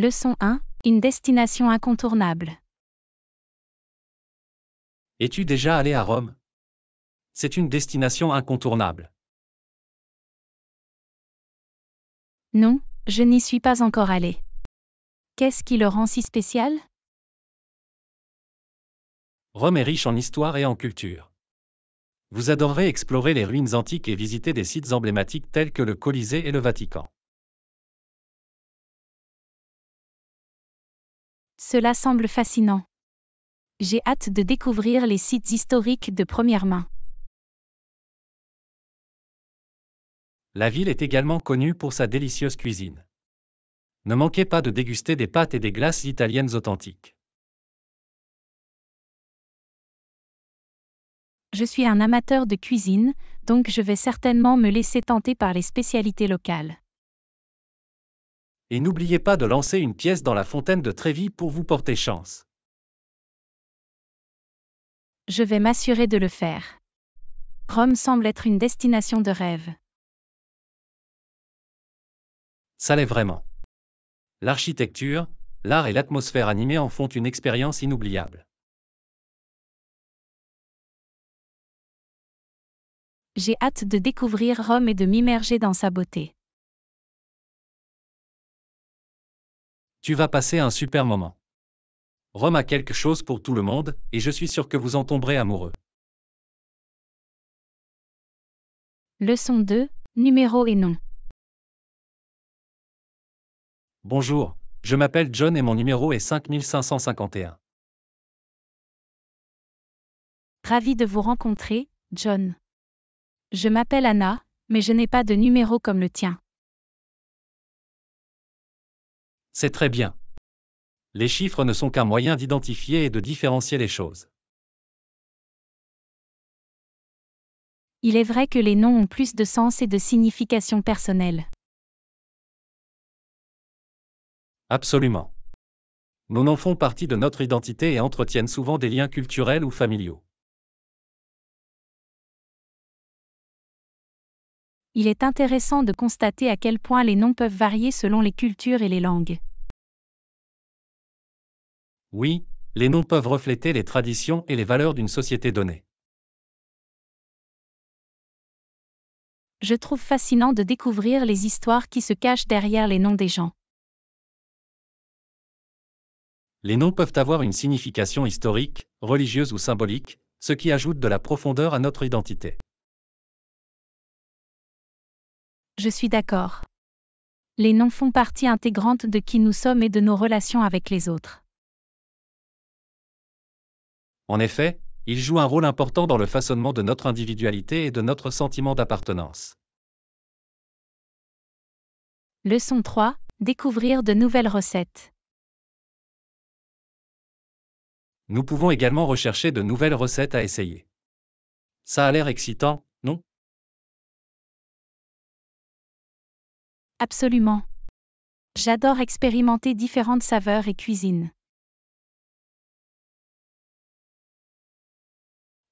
Leçon 1, une destination incontournable. Es-tu déjà allé à Rome C'est une destination incontournable. Non, je n'y suis pas encore allé. Qu'est-ce qui le rend si spécial Rome est riche en histoire et en culture. Vous adorerez explorer les ruines antiques et visiter des sites emblématiques tels que le Colisée et le Vatican. Cela semble fascinant. J'ai hâte de découvrir les sites historiques de première main. La ville est également connue pour sa délicieuse cuisine. Ne manquez pas de déguster des pâtes et des glaces italiennes authentiques. Je suis un amateur de cuisine, donc je vais certainement me laisser tenter par les spécialités locales et n'oubliez pas de lancer une pièce dans la fontaine de Trévis pour vous porter chance. Je vais m'assurer de le faire. Rome semble être une destination de rêve. Ça l'est vraiment. L'architecture, l'art et l'atmosphère animée en font une expérience inoubliable. J'ai hâte de découvrir Rome et de m'immerger dans sa beauté. Tu vas passer un super moment. Rome a quelque chose pour tout le monde, et je suis sûr que vous en tomberez amoureux. Leçon 2, numéro et nom. Bonjour, je m'appelle John et mon numéro est 5551. Ravi de vous rencontrer, John. Je m'appelle Anna, mais je n'ai pas de numéro comme le tien. C'est très bien. Les chiffres ne sont qu'un moyen d'identifier et de différencier les choses. Il est vrai que les noms ont plus de sens et de signification personnelle. Absolument. Nos noms font partie de notre identité et entretiennent souvent des liens culturels ou familiaux. il est intéressant de constater à quel point les noms peuvent varier selon les cultures et les langues. Oui, les noms peuvent refléter les traditions et les valeurs d'une société donnée. Je trouve fascinant de découvrir les histoires qui se cachent derrière les noms des gens. Les noms peuvent avoir une signification historique, religieuse ou symbolique, ce qui ajoute de la profondeur à notre identité. Je suis d'accord. Les noms font partie intégrante de qui nous sommes et de nos relations avec les autres. En effet, ils jouent un rôle important dans le façonnement de notre individualité et de notre sentiment d'appartenance. Leçon 3. Découvrir de nouvelles recettes. Nous pouvons également rechercher de nouvelles recettes à essayer. Ça a l'air excitant, Absolument. J'adore expérimenter différentes saveurs et cuisines.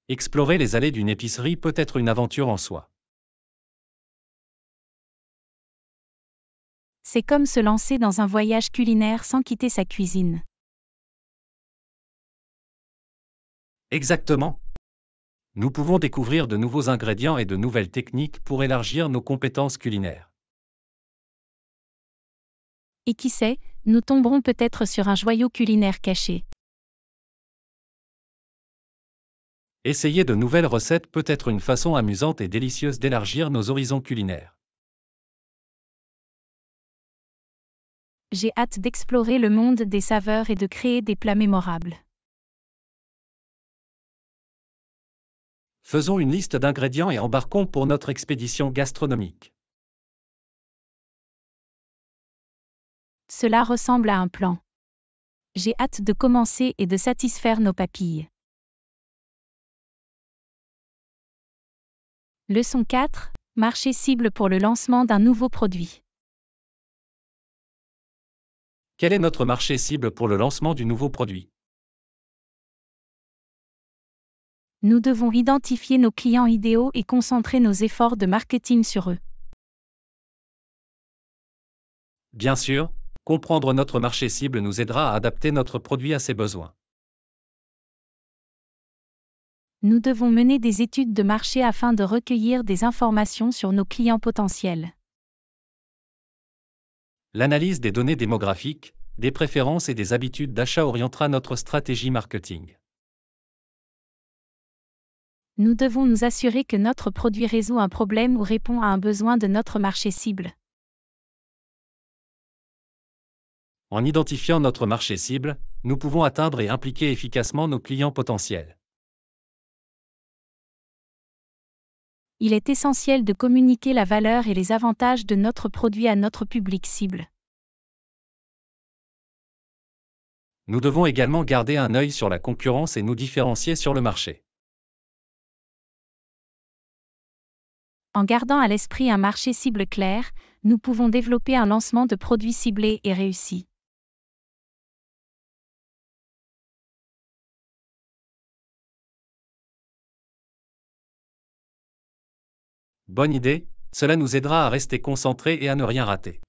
Explorer les allées d'une épicerie peut être une aventure en soi. C'est comme se lancer dans un voyage culinaire sans quitter sa cuisine. Exactement. Nous pouvons découvrir de nouveaux ingrédients et de nouvelles techniques pour élargir nos compétences culinaires et qui sait, nous tomberons peut-être sur un joyau culinaire caché. Essayer de nouvelles recettes peut être une façon amusante et délicieuse d'élargir nos horizons culinaires. J'ai hâte d'explorer le monde des saveurs et de créer des plats mémorables. Faisons une liste d'ingrédients et embarquons pour notre expédition gastronomique. Cela ressemble à un plan. J'ai hâte de commencer et de satisfaire nos papilles. Leçon 4. Marché cible pour le lancement d'un nouveau produit. Quel est notre marché cible pour le lancement du nouveau produit Nous devons identifier nos clients idéaux et concentrer nos efforts de marketing sur eux. Bien sûr, Comprendre notre marché cible nous aidera à adapter notre produit à ses besoins. Nous devons mener des études de marché afin de recueillir des informations sur nos clients potentiels. L'analyse des données démographiques, des préférences et des habitudes d'achat orientera notre stratégie marketing. Nous devons nous assurer que notre produit résout un problème ou répond à un besoin de notre marché cible. En identifiant notre marché cible, nous pouvons atteindre et impliquer efficacement nos clients potentiels. Il est essentiel de communiquer la valeur et les avantages de notre produit à notre public cible. Nous devons également garder un œil sur la concurrence et nous différencier sur le marché. En gardant à l'esprit un marché cible clair, nous pouvons développer un lancement de produits ciblés et réussis. Bonne idée, cela nous aidera à rester concentrés et à ne rien rater.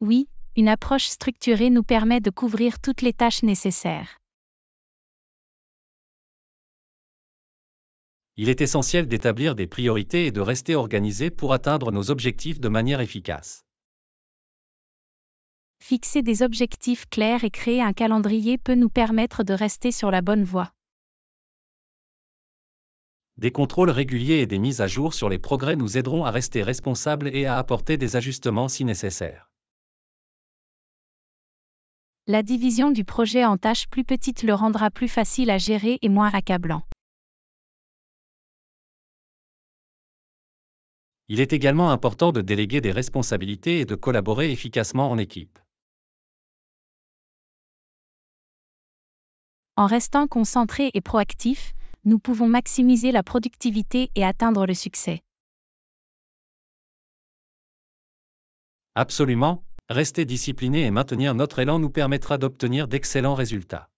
Oui, une approche structurée nous permet de couvrir toutes les tâches nécessaires. Il est essentiel d'établir des priorités et de rester organisé pour atteindre nos objectifs de manière efficace. Fixer des objectifs clairs et créer un calendrier peut nous permettre de rester sur la bonne voie. Des contrôles réguliers et des mises à jour sur les progrès nous aideront à rester responsables et à apporter des ajustements si nécessaire. La division du projet en tâches plus petites le rendra plus facile à gérer et moins accablant. Il est également important de déléguer des responsabilités et de collaborer efficacement en équipe. En restant concentré et proactif, nous pouvons maximiser la productivité et atteindre le succès. Absolument, rester discipliné et maintenir notre élan nous permettra d'obtenir d'excellents résultats.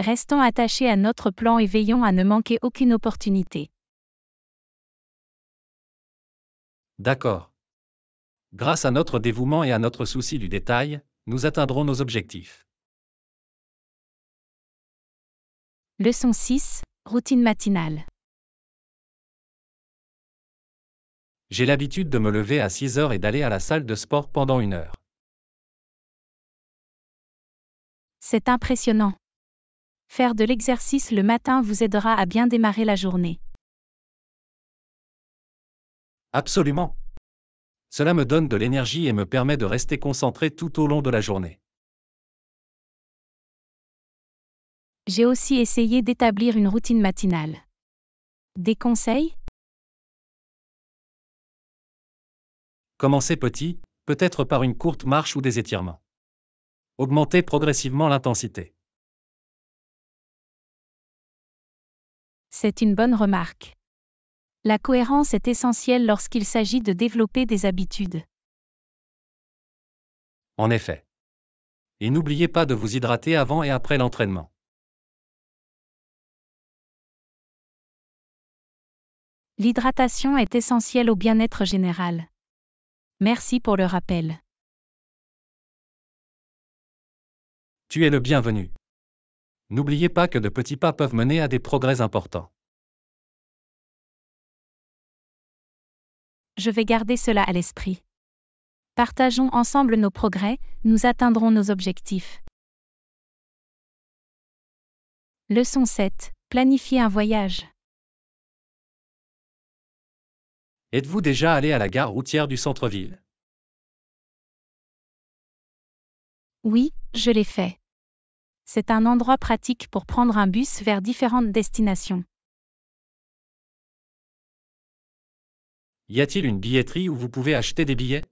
Restons attachés à notre plan et veillons à ne manquer aucune opportunité. D'accord. Grâce à notre dévouement et à notre souci du détail, nous atteindrons nos objectifs. Leçon 6, routine matinale. J'ai l'habitude de me lever à 6 heures et d'aller à la salle de sport pendant une heure. C'est impressionnant. Faire de l'exercice le matin vous aidera à bien démarrer la journée. Absolument. Cela me donne de l'énergie et me permet de rester concentré tout au long de la journée. J'ai aussi essayé d'établir une routine matinale. Des conseils Commencez petit, peut-être par une courte marche ou des étirements. Augmentez progressivement l'intensité. C'est une bonne remarque. La cohérence est essentielle lorsqu'il s'agit de développer des habitudes. En effet. Et n'oubliez pas de vous hydrater avant et après l'entraînement. L'hydratation est essentielle au bien-être général. Merci pour le rappel. Tu es le bienvenu. N'oubliez pas que de petits pas peuvent mener à des progrès importants. Je vais garder cela à l'esprit. Partageons ensemble nos progrès, nous atteindrons nos objectifs. Leçon 7. Planifier un voyage. Êtes-vous déjà allé à la gare routière du centre-ville Oui, je l'ai fait. C'est un endroit pratique pour prendre un bus vers différentes destinations. Y a-t-il une billetterie où vous pouvez acheter des billets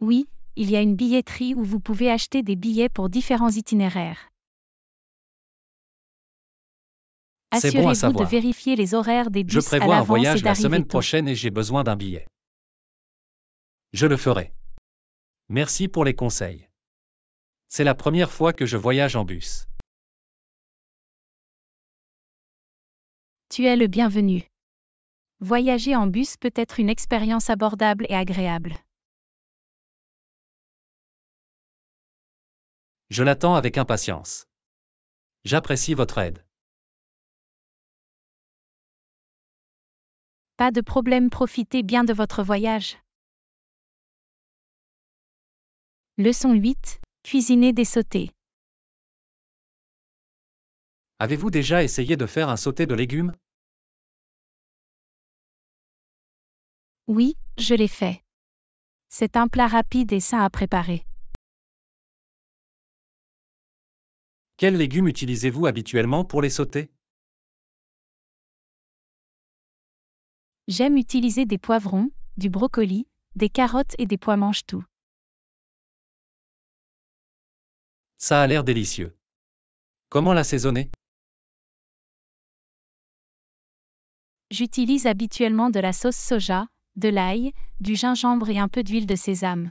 Oui, il y a une billetterie où vous pouvez acheter des billets pour différents itinéraires. Assurez-vous bon de vérifier les horaires des bus Je prévois un voyage la semaine prochaine et j'ai besoin d'un billet. Je le ferai. Merci pour les conseils. C'est la première fois que je voyage en bus. Tu es le bienvenu. Voyager en bus peut être une expérience abordable et agréable. Je l'attends avec impatience. J'apprécie votre aide. Pas de problème, profitez bien de votre voyage. Leçon 8. Cuisiner des sautés. Avez-vous déjà essayé de faire un sauté de légumes Oui, je l'ai fait. C'est un plat rapide et sain à préparer. Quels légumes utilisez-vous habituellement pour les sauter J'aime utiliser des poivrons, du brocoli, des carottes et des pois mange-tout. Ça a l'air délicieux. Comment l'assaisonner J'utilise habituellement de la sauce soja, de l'ail, du gingembre et un peu d'huile de sésame.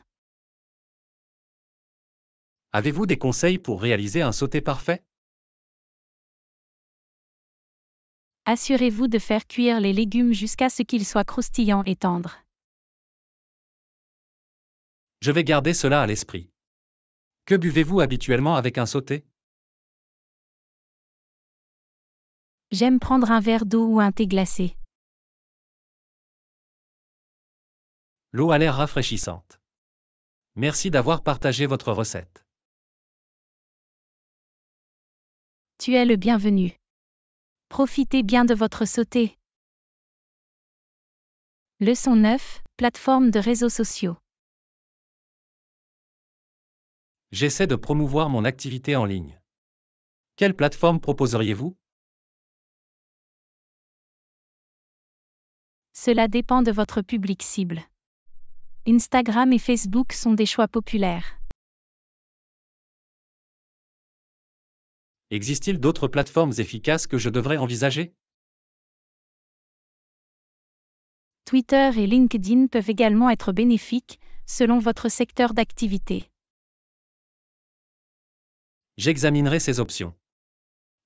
Avez-vous des conseils pour réaliser un sauté parfait assurez-vous de faire cuire les légumes jusqu'à ce qu'ils soient croustillants et tendres. Je vais garder cela à l'esprit. Que buvez-vous habituellement avec un sauté J'aime prendre un verre d'eau ou un thé glacé. L'eau a l'air rafraîchissante. Merci d'avoir partagé votre recette. Tu es le bienvenu. Profitez bien de votre sauté. Leçon 9. Plateforme de réseaux sociaux. J'essaie de promouvoir mon activité en ligne. Quelle plateforme proposeriez-vous Cela dépend de votre public cible. Instagram et Facebook sont des choix populaires. Existe-t-il d'autres plateformes efficaces que je devrais envisager Twitter et LinkedIn peuvent également être bénéfiques, selon votre secteur d'activité. J'examinerai ces options.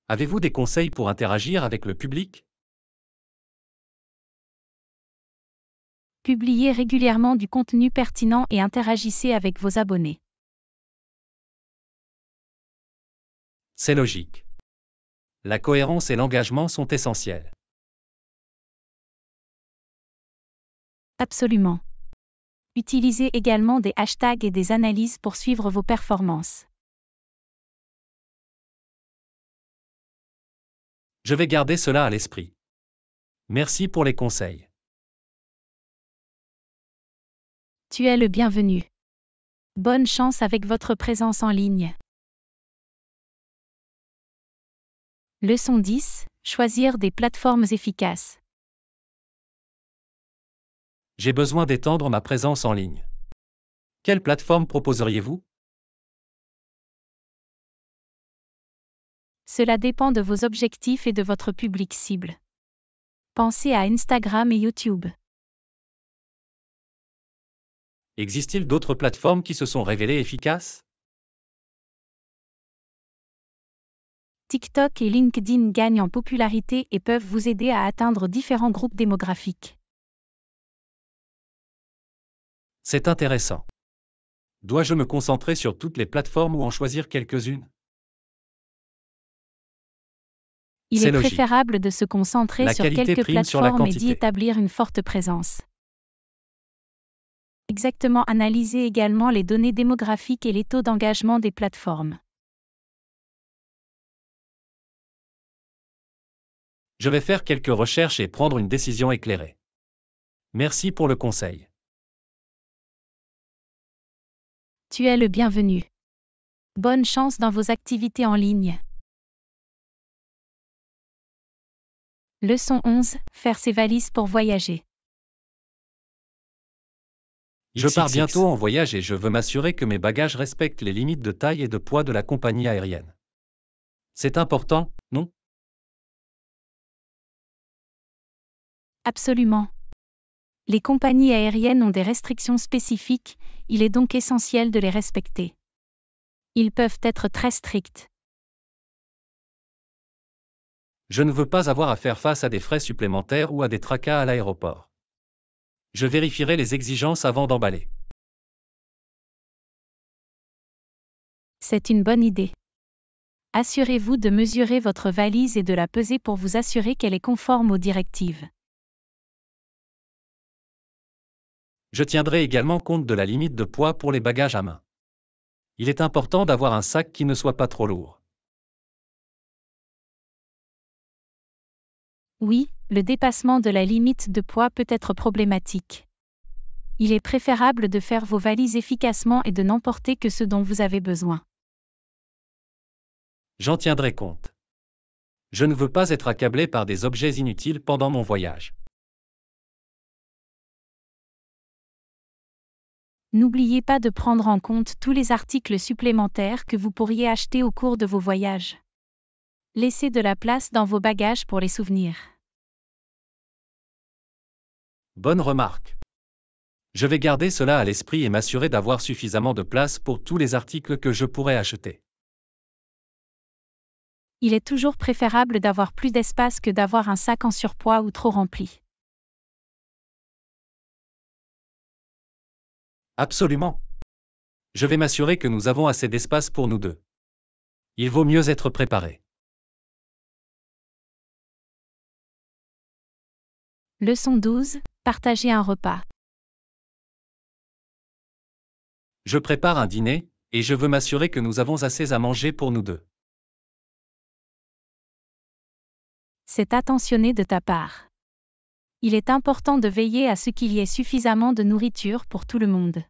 Avez-vous des conseils pour interagir avec le public Publiez régulièrement du contenu pertinent et interagissez avec vos abonnés. C'est logique. La cohérence et l'engagement sont essentiels. Absolument. Utilisez également des hashtags et des analyses pour suivre vos performances. Je vais garder cela à l'esprit. Merci pour les conseils. Tu es le bienvenu. Bonne chance avec votre présence en ligne. Leçon 10. Choisir des plateformes efficaces. J'ai besoin d'étendre ma présence en ligne. Quelle plateforme proposeriez-vous Cela dépend de vos objectifs et de votre public cible. Pensez à Instagram et YouTube. Existe-t-il d'autres plateformes qui se sont révélées efficaces TikTok et LinkedIn gagnent en popularité et peuvent vous aider à atteindre différents groupes démographiques. C'est intéressant. Dois-je me concentrer sur toutes les plateformes ou en choisir quelques-unes Il est, préférable de se concentrer sur quelques plateformes et d'y établir une forte présence. Exactement analyser également les données démographiques et les taux d'engagement des plateformes. Je vais faire quelques recherches et prendre une décision éclairée. Merci pour le conseil. Tu es le bienvenu. Bonne chance dans vos activités en ligne. Leçon 11. Faire ses valises pour voyager. Je pars bientôt en voyage et je veux m'assurer que mes bagages respectent les limites de taille et de poids de la compagnie aérienne. C'est important, non Absolument. Les compagnies aériennes ont des restrictions spécifiques, il est donc essentiel de les respecter. Ils peuvent être très stricts. Je ne veux pas avoir à faire face à des frais supplémentaires ou à des tracas à l'aéroport. Je vérifierai les exigences avant d'emballer. C'est une bonne idée. Assurez-vous de mesurer votre valise et de la peser pour vous assurer qu'elle est conforme aux directives. Je tiendrai également compte de la limite de poids pour les bagages à main. Il est important d'avoir un sac qui ne soit pas trop lourd. Oui, le dépassement de la limite de poids peut être problématique. Il est préférable de faire vos valises efficacement et de n'emporter que ce dont vous avez besoin. J'en tiendrai compte. Je ne veux pas être accablé par des objets inutiles pendant mon voyage. N'oubliez pas de prendre en compte tous les articles supplémentaires que vous pourriez acheter au cours de vos voyages. Laissez de la place dans vos bagages pour les souvenirs. Bonne remarque. Je vais garder cela à l'esprit et m'assurer d'avoir suffisamment de place pour tous les articles que je pourrais acheter. Il est toujours préférable d'avoir plus d'espace que d'avoir un sac en surpoids ou trop rempli. Absolument. Je vais m'assurer que nous avons assez d'espace pour nous deux. Il vaut mieux être préparé. Leçon 12. Partager un repas. Je prépare un dîner, et je veux m'assurer que nous avons assez à manger pour nous deux. C'est attentionné de ta part. Il est important de veiller à ce qu'il y ait suffisamment de nourriture pour tout le monde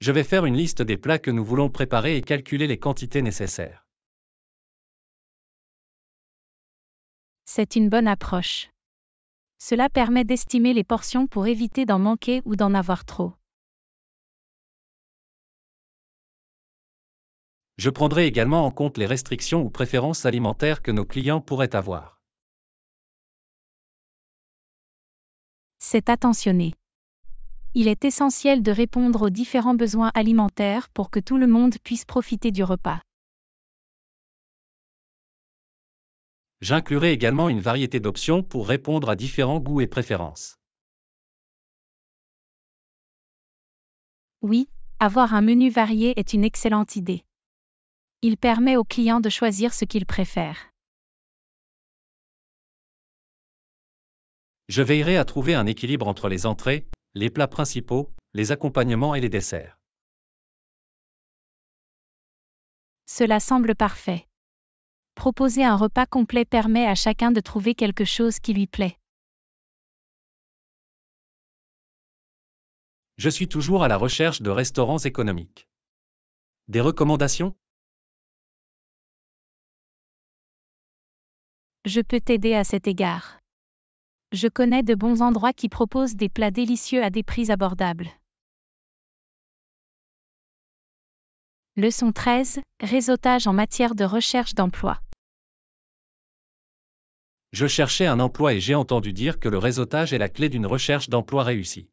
je vais faire une liste des plats que nous voulons préparer et calculer les quantités nécessaires. C'est une bonne approche. Cela permet d'estimer les portions pour éviter d'en manquer ou d'en avoir trop. Je prendrai également en compte les restrictions ou préférences alimentaires que nos clients pourraient avoir. C'est attentionné il est essentiel de répondre aux différents besoins alimentaires pour que tout le monde puisse profiter du repas. J'inclurai également une variété d'options pour répondre à différents goûts et préférences. Oui, avoir un menu varié est une excellente idée. Il permet aux clients de choisir ce qu'ils préfèrent. Je veillerai à trouver un équilibre entre les entrées, les plats principaux, les accompagnements et les desserts. Cela semble parfait. Proposer un repas complet permet à chacun de trouver quelque chose qui lui plaît. Je suis toujours à la recherche de restaurants économiques. Des recommandations Je peux t'aider à cet égard je connais de bons endroits qui proposent des plats délicieux à des prix abordables. Leçon 13. Réseautage en matière de recherche d'emploi. Je cherchais un emploi et j'ai entendu dire que le réseautage est la clé d'une recherche d'emploi réussie.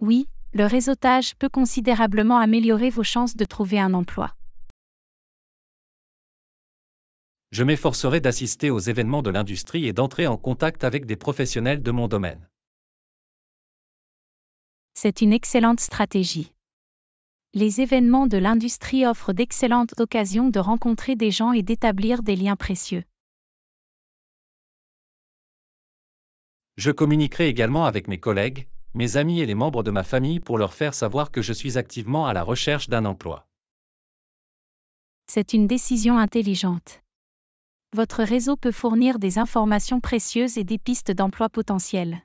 Oui, le réseautage peut considérablement améliorer vos chances de trouver un emploi. je m'efforcerai d'assister aux événements de l'industrie et d'entrer en contact avec des professionnels de mon domaine. C'est une excellente stratégie. Les événements de l'industrie offrent d'excellentes occasions de rencontrer des gens et d'établir des liens précieux. Je communiquerai également avec mes collègues, mes amis et les membres de ma famille pour leur faire savoir que je suis activement à la recherche d'un emploi. C'est une décision intelligente votre réseau peut fournir des informations précieuses et des pistes d'emploi potentielles.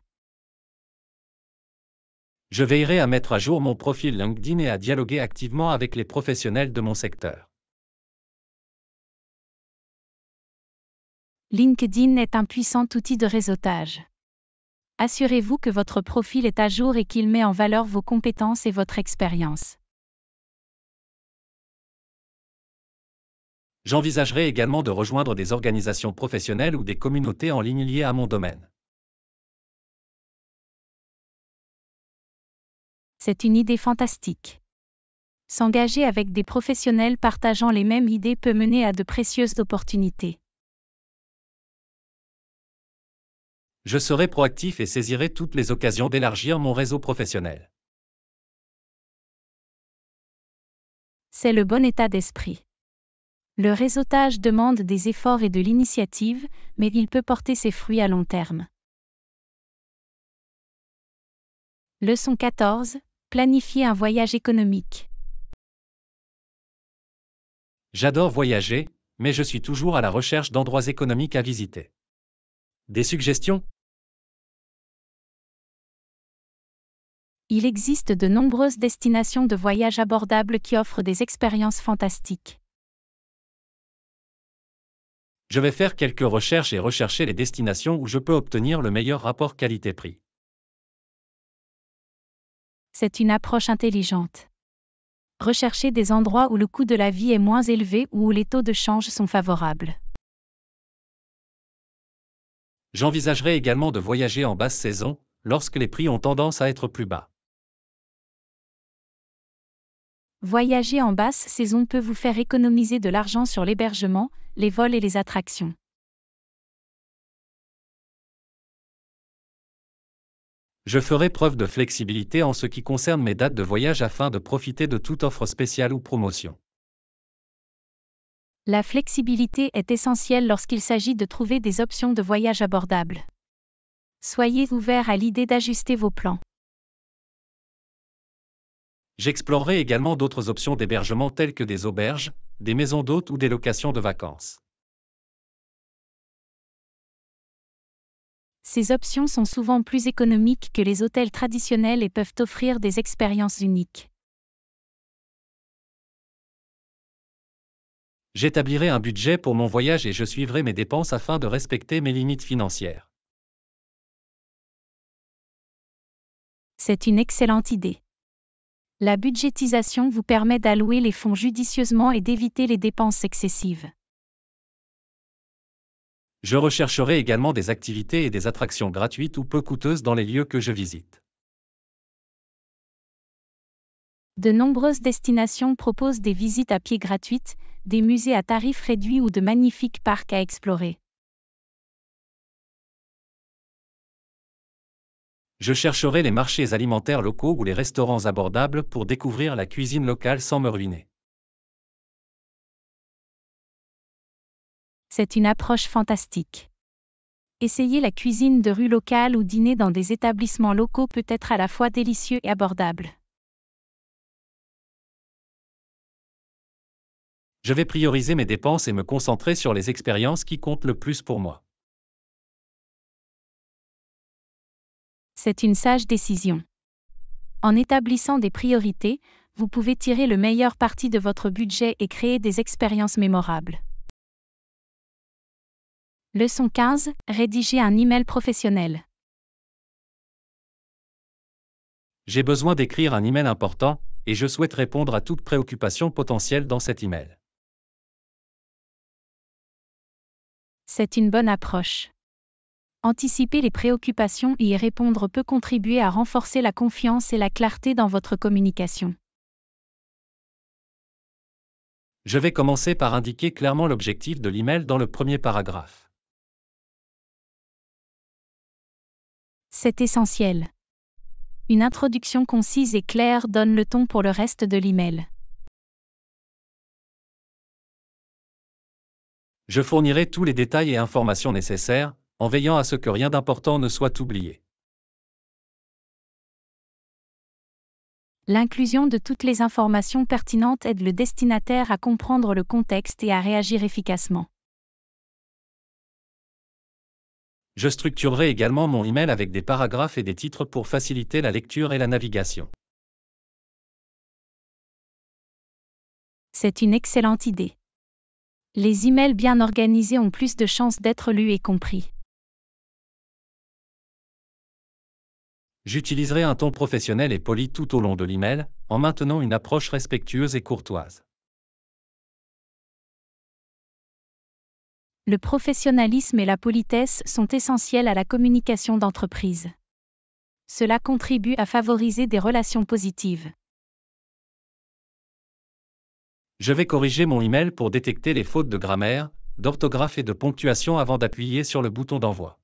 Je veillerai à mettre à jour mon profil LinkedIn et à dialoguer activement avec les professionnels de mon secteur. LinkedIn est un puissant outil de réseautage. Assurez-vous que votre profil est à jour et qu'il met en valeur vos compétences et votre expérience. J'envisagerai également de rejoindre des organisations professionnelles ou des communautés en ligne liées à mon domaine. C'est une idée fantastique. S'engager avec des professionnels partageant les mêmes idées peut mener à de précieuses opportunités. Je serai proactif et saisirai toutes les occasions d'élargir mon réseau professionnel. C'est le bon état d'esprit. Le réseautage demande des efforts et de l'initiative, mais il peut porter ses fruits à long terme. Leçon 14. Planifier un voyage économique. J'adore voyager, mais je suis toujours à la recherche d'endroits économiques à visiter. Des suggestions Il existe de nombreuses destinations de voyage abordables qui offrent des expériences fantastiques je vais faire quelques recherches et rechercher les destinations où je peux obtenir le meilleur rapport qualité-prix. C'est une approche intelligente. Rechercher des endroits où le coût de la vie est moins élevé ou où les taux de change sont favorables. J'envisagerai également de voyager en basse saison, lorsque les prix ont tendance à être plus bas. Voyager en basse saison peut vous faire économiser de l'argent sur l'hébergement, les vols et les attractions. Je ferai preuve de flexibilité en ce qui concerne mes dates de voyage afin de profiter de toute offre spéciale ou promotion. La flexibilité est essentielle lorsqu'il s'agit de trouver des options de voyage abordables. Soyez ouvert à l'idée d'ajuster vos plans. J'explorerai également d'autres options d'hébergement telles que des auberges, des maisons d'hôtes ou des locations de vacances. Ces options sont souvent plus économiques que les hôtels traditionnels et peuvent offrir des expériences uniques. J'établirai un budget pour mon voyage et je suivrai mes dépenses afin de respecter mes limites financières. C'est une excellente idée. La budgétisation vous permet d'allouer les fonds judicieusement et d'éviter les dépenses excessives. Je rechercherai également des activités et des attractions gratuites ou peu coûteuses dans les lieux que je visite. De nombreuses destinations proposent des visites à pied gratuites, des musées à tarifs réduits ou de magnifiques parcs à explorer. Je chercherai les marchés alimentaires locaux ou les restaurants abordables pour découvrir la cuisine locale sans me ruiner. C'est une approche fantastique. Essayer la cuisine de rue locale ou dîner dans des établissements locaux peut être à la fois délicieux et abordable. Je vais prioriser mes dépenses et me concentrer sur les expériences qui comptent le plus pour moi. C'est une sage décision. En établissant des priorités, vous pouvez tirer le meilleur parti de votre budget et créer des expériences mémorables. Leçon 15. Rédiger un email professionnel. J'ai besoin d'écrire un email important, et je souhaite répondre à toute préoccupation potentielle dans cet email. C'est une bonne approche. Anticiper les préoccupations et y répondre peut contribuer à renforcer la confiance et la clarté dans votre communication. Je vais commencer par indiquer clairement l'objectif de l'email dans le premier paragraphe. C'est essentiel. Une introduction concise et claire donne le ton pour le reste de l'email. Je fournirai tous les détails et informations nécessaires, en veillant à ce que rien d'important ne soit oublié. L'inclusion de toutes les informations pertinentes aide le destinataire à comprendre le contexte et à réagir efficacement. Je structurerai également mon email avec des paragraphes et des titres pour faciliter la lecture et la navigation. C'est une excellente idée. Les emails bien organisés ont plus de chances d'être lus et compris. J'utiliserai un ton professionnel et poli tout au long de l'email, en maintenant une approche respectueuse et courtoise. Le professionnalisme et la politesse sont essentiels à la communication d'entreprise. Cela contribue à favoriser des relations positives. Je vais corriger mon email pour détecter les fautes de grammaire, d'orthographe et de ponctuation avant d'appuyer sur le bouton d'envoi.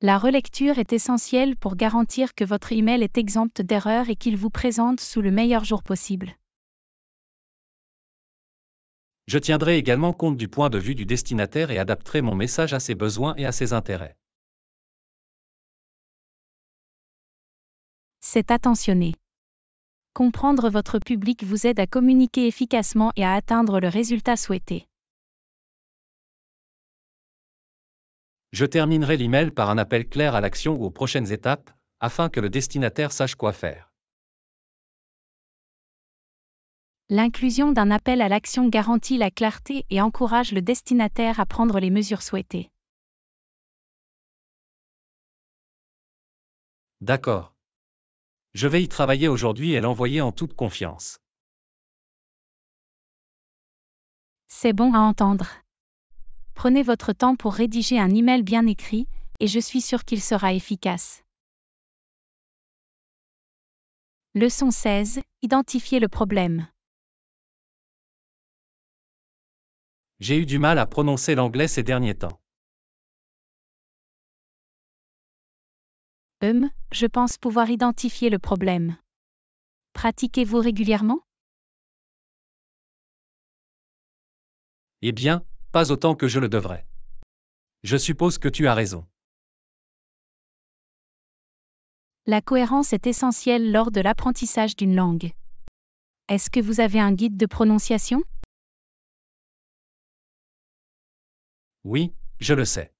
La relecture est essentielle pour garantir que votre email est exempte d'erreurs et qu'il vous présente sous le meilleur jour possible. Je tiendrai également compte du point de vue du destinataire et adapterai mon message à ses besoins et à ses intérêts. C'est attentionné. Comprendre votre public vous aide à communiquer efficacement et à atteindre le résultat souhaité. Je terminerai l'email par un appel clair à l'action ou aux prochaines étapes, afin que le destinataire sache quoi faire. L'inclusion d'un appel à l'action garantit la clarté et encourage le destinataire à prendre les mesures souhaitées. D'accord. Je vais y travailler aujourd'hui et l'envoyer en toute confiance. C'est bon à entendre. Prenez votre temps pour rédiger un email bien écrit, et je suis sûr qu'il sera efficace. Leçon 16. Identifier le problème. J'ai eu du mal à prononcer l'anglais ces derniers temps. Hum, je pense pouvoir identifier le problème. Pratiquez-vous régulièrement Eh bien, pas autant que je le devrais. Je suppose que tu as raison. La cohérence est essentielle lors de l'apprentissage d'une langue. Est-ce que vous avez un guide de prononciation Oui, je le sais.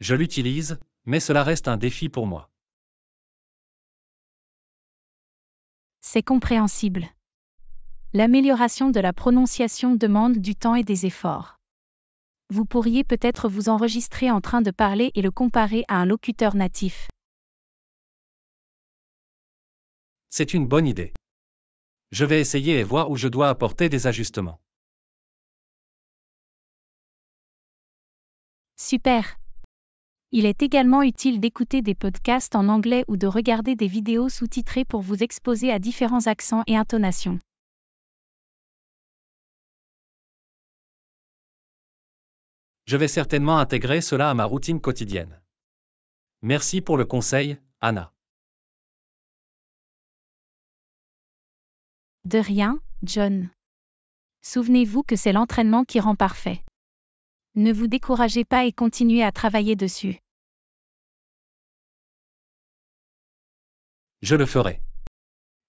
Je l'utilise, mais cela reste un défi pour moi. C'est compréhensible. L'amélioration de la prononciation demande du temps et des efforts vous pourriez peut-être vous enregistrer en train de parler et le comparer à un locuteur natif. C'est une bonne idée. Je vais essayer et voir où je dois apporter des ajustements. Super. Il est également utile d'écouter des podcasts en anglais ou de regarder des vidéos sous-titrées pour vous exposer à différents accents et intonations. Je vais certainement intégrer cela à ma routine quotidienne. Merci pour le conseil, Anna. De rien, John. Souvenez-vous que c'est l'entraînement qui rend parfait. Ne vous découragez pas et continuez à travailler dessus. Je le ferai.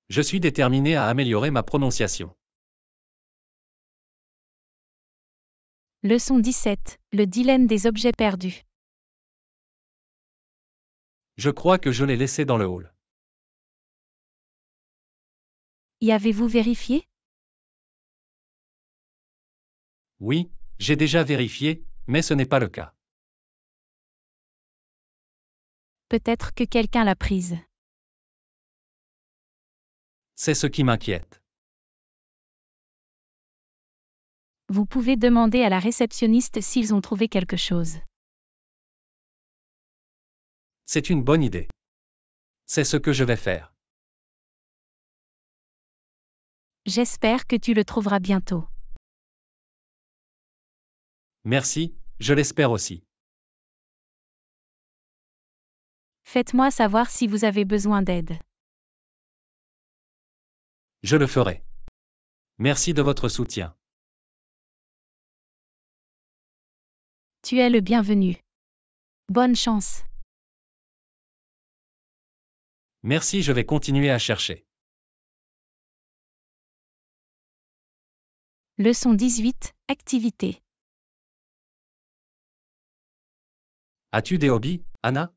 Je suis déterminé à améliorer ma prononciation. Leçon 17. Le dilemme des objets perdus. Je crois que je l'ai laissé dans le hall. Y avez-vous vérifié Oui, j'ai déjà vérifié, mais ce n'est pas le cas. Peut-être que quelqu'un l'a prise. C'est ce qui m'inquiète. vous pouvez demander à la réceptionniste s'ils ont trouvé quelque chose. C'est une bonne idée. C'est ce que je vais faire. J'espère que tu le trouveras bientôt. Merci, je l'espère aussi. Faites-moi savoir si vous avez besoin d'aide. Je le ferai. Merci de votre soutien. Tu es le bienvenu. Bonne chance. Merci, je vais continuer à chercher. Leçon 18, activité. As-tu des hobbies, Anna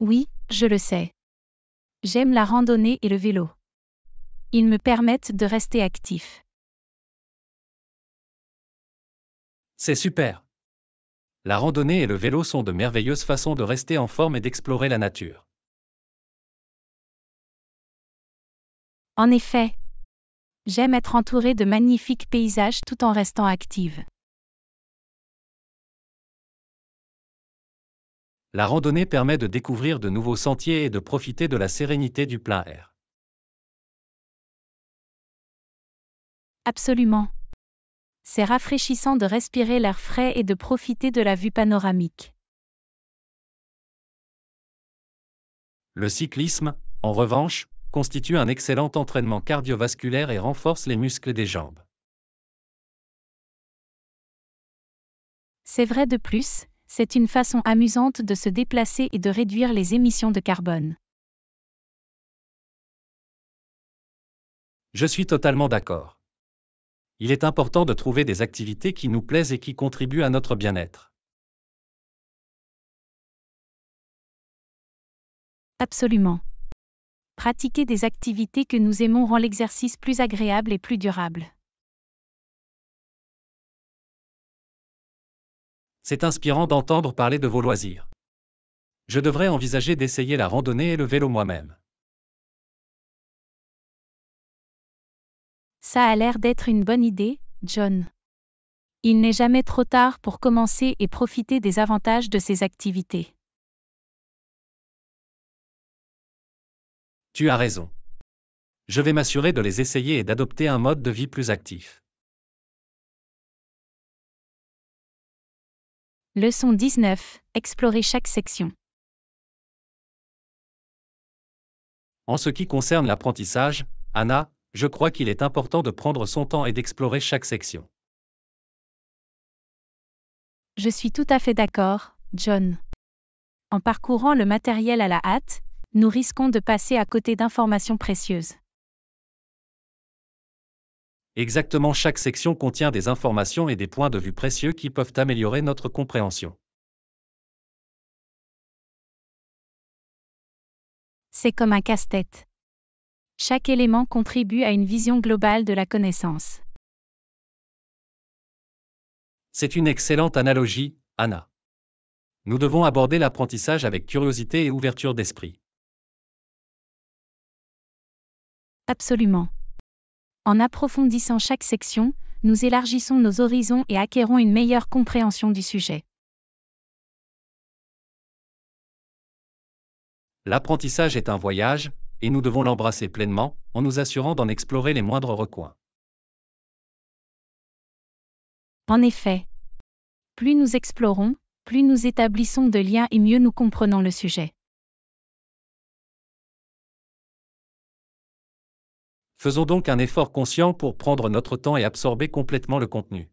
Oui, je le sais. J'aime la randonnée et le vélo. Ils me permettent de rester actif. C'est super. La randonnée et le vélo sont de merveilleuses façons de rester en forme et d'explorer la nature. En effet, j'aime être entourée de magnifiques paysages tout en restant active. La randonnée permet de découvrir de nouveaux sentiers et de profiter de la sérénité du plein air. Absolument c'est rafraîchissant de respirer l'air frais et de profiter de la vue panoramique. Le cyclisme, en revanche, constitue un excellent entraînement cardiovasculaire et renforce les muscles des jambes. C'est vrai de plus, c'est une façon amusante de se déplacer et de réduire les émissions de carbone. Je suis totalement d'accord il est important de trouver des activités qui nous plaisent et qui contribuent à notre bien-être. Absolument. Pratiquer des activités que nous aimons rend l'exercice plus agréable et plus durable. C'est inspirant d'entendre parler de vos loisirs. Je devrais envisager d'essayer la randonnée et le vélo moi-même. Ça a l'air d'être une bonne idée, John. Il n'est jamais trop tard pour commencer et profiter des avantages de ces activités. Tu as raison. Je vais m'assurer de les essayer et d'adopter un mode de vie plus actif. Leçon 19. Explorer chaque section. En ce qui concerne l'apprentissage, Anna, je crois qu'il est important de prendre son temps et d'explorer chaque section. Je suis tout à fait d'accord, John. En parcourant le matériel à la hâte, nous risquons de passer à côté d'informations précieuses. Exactement, chaque section contient des informations et des points de vue précieux qui peuvent améliorer notre compréhension. C'est comme un casse-tête. Chaque élément contribue à une vision globale de la connaissance. C'est une excellente analogie, Anna. Nous devons aborder l'apprentissage avec curiosité et ouverture d'esprit. Absolument. En approfondissant chaque section, nous élargissons nos horizons et acquérons une meilleure compréhension du sujet. L'apprentissage est un voyage, et nous devons l'embrasser pleinement, en nous assurant d'en explorer les moindres recoins. En effet, plus nous explorons, plus nous établissons de liens et mieux nous comprenons le sujet. Faisons donc un effort conscient pour prendre notre temps et absorber complètement le contenu.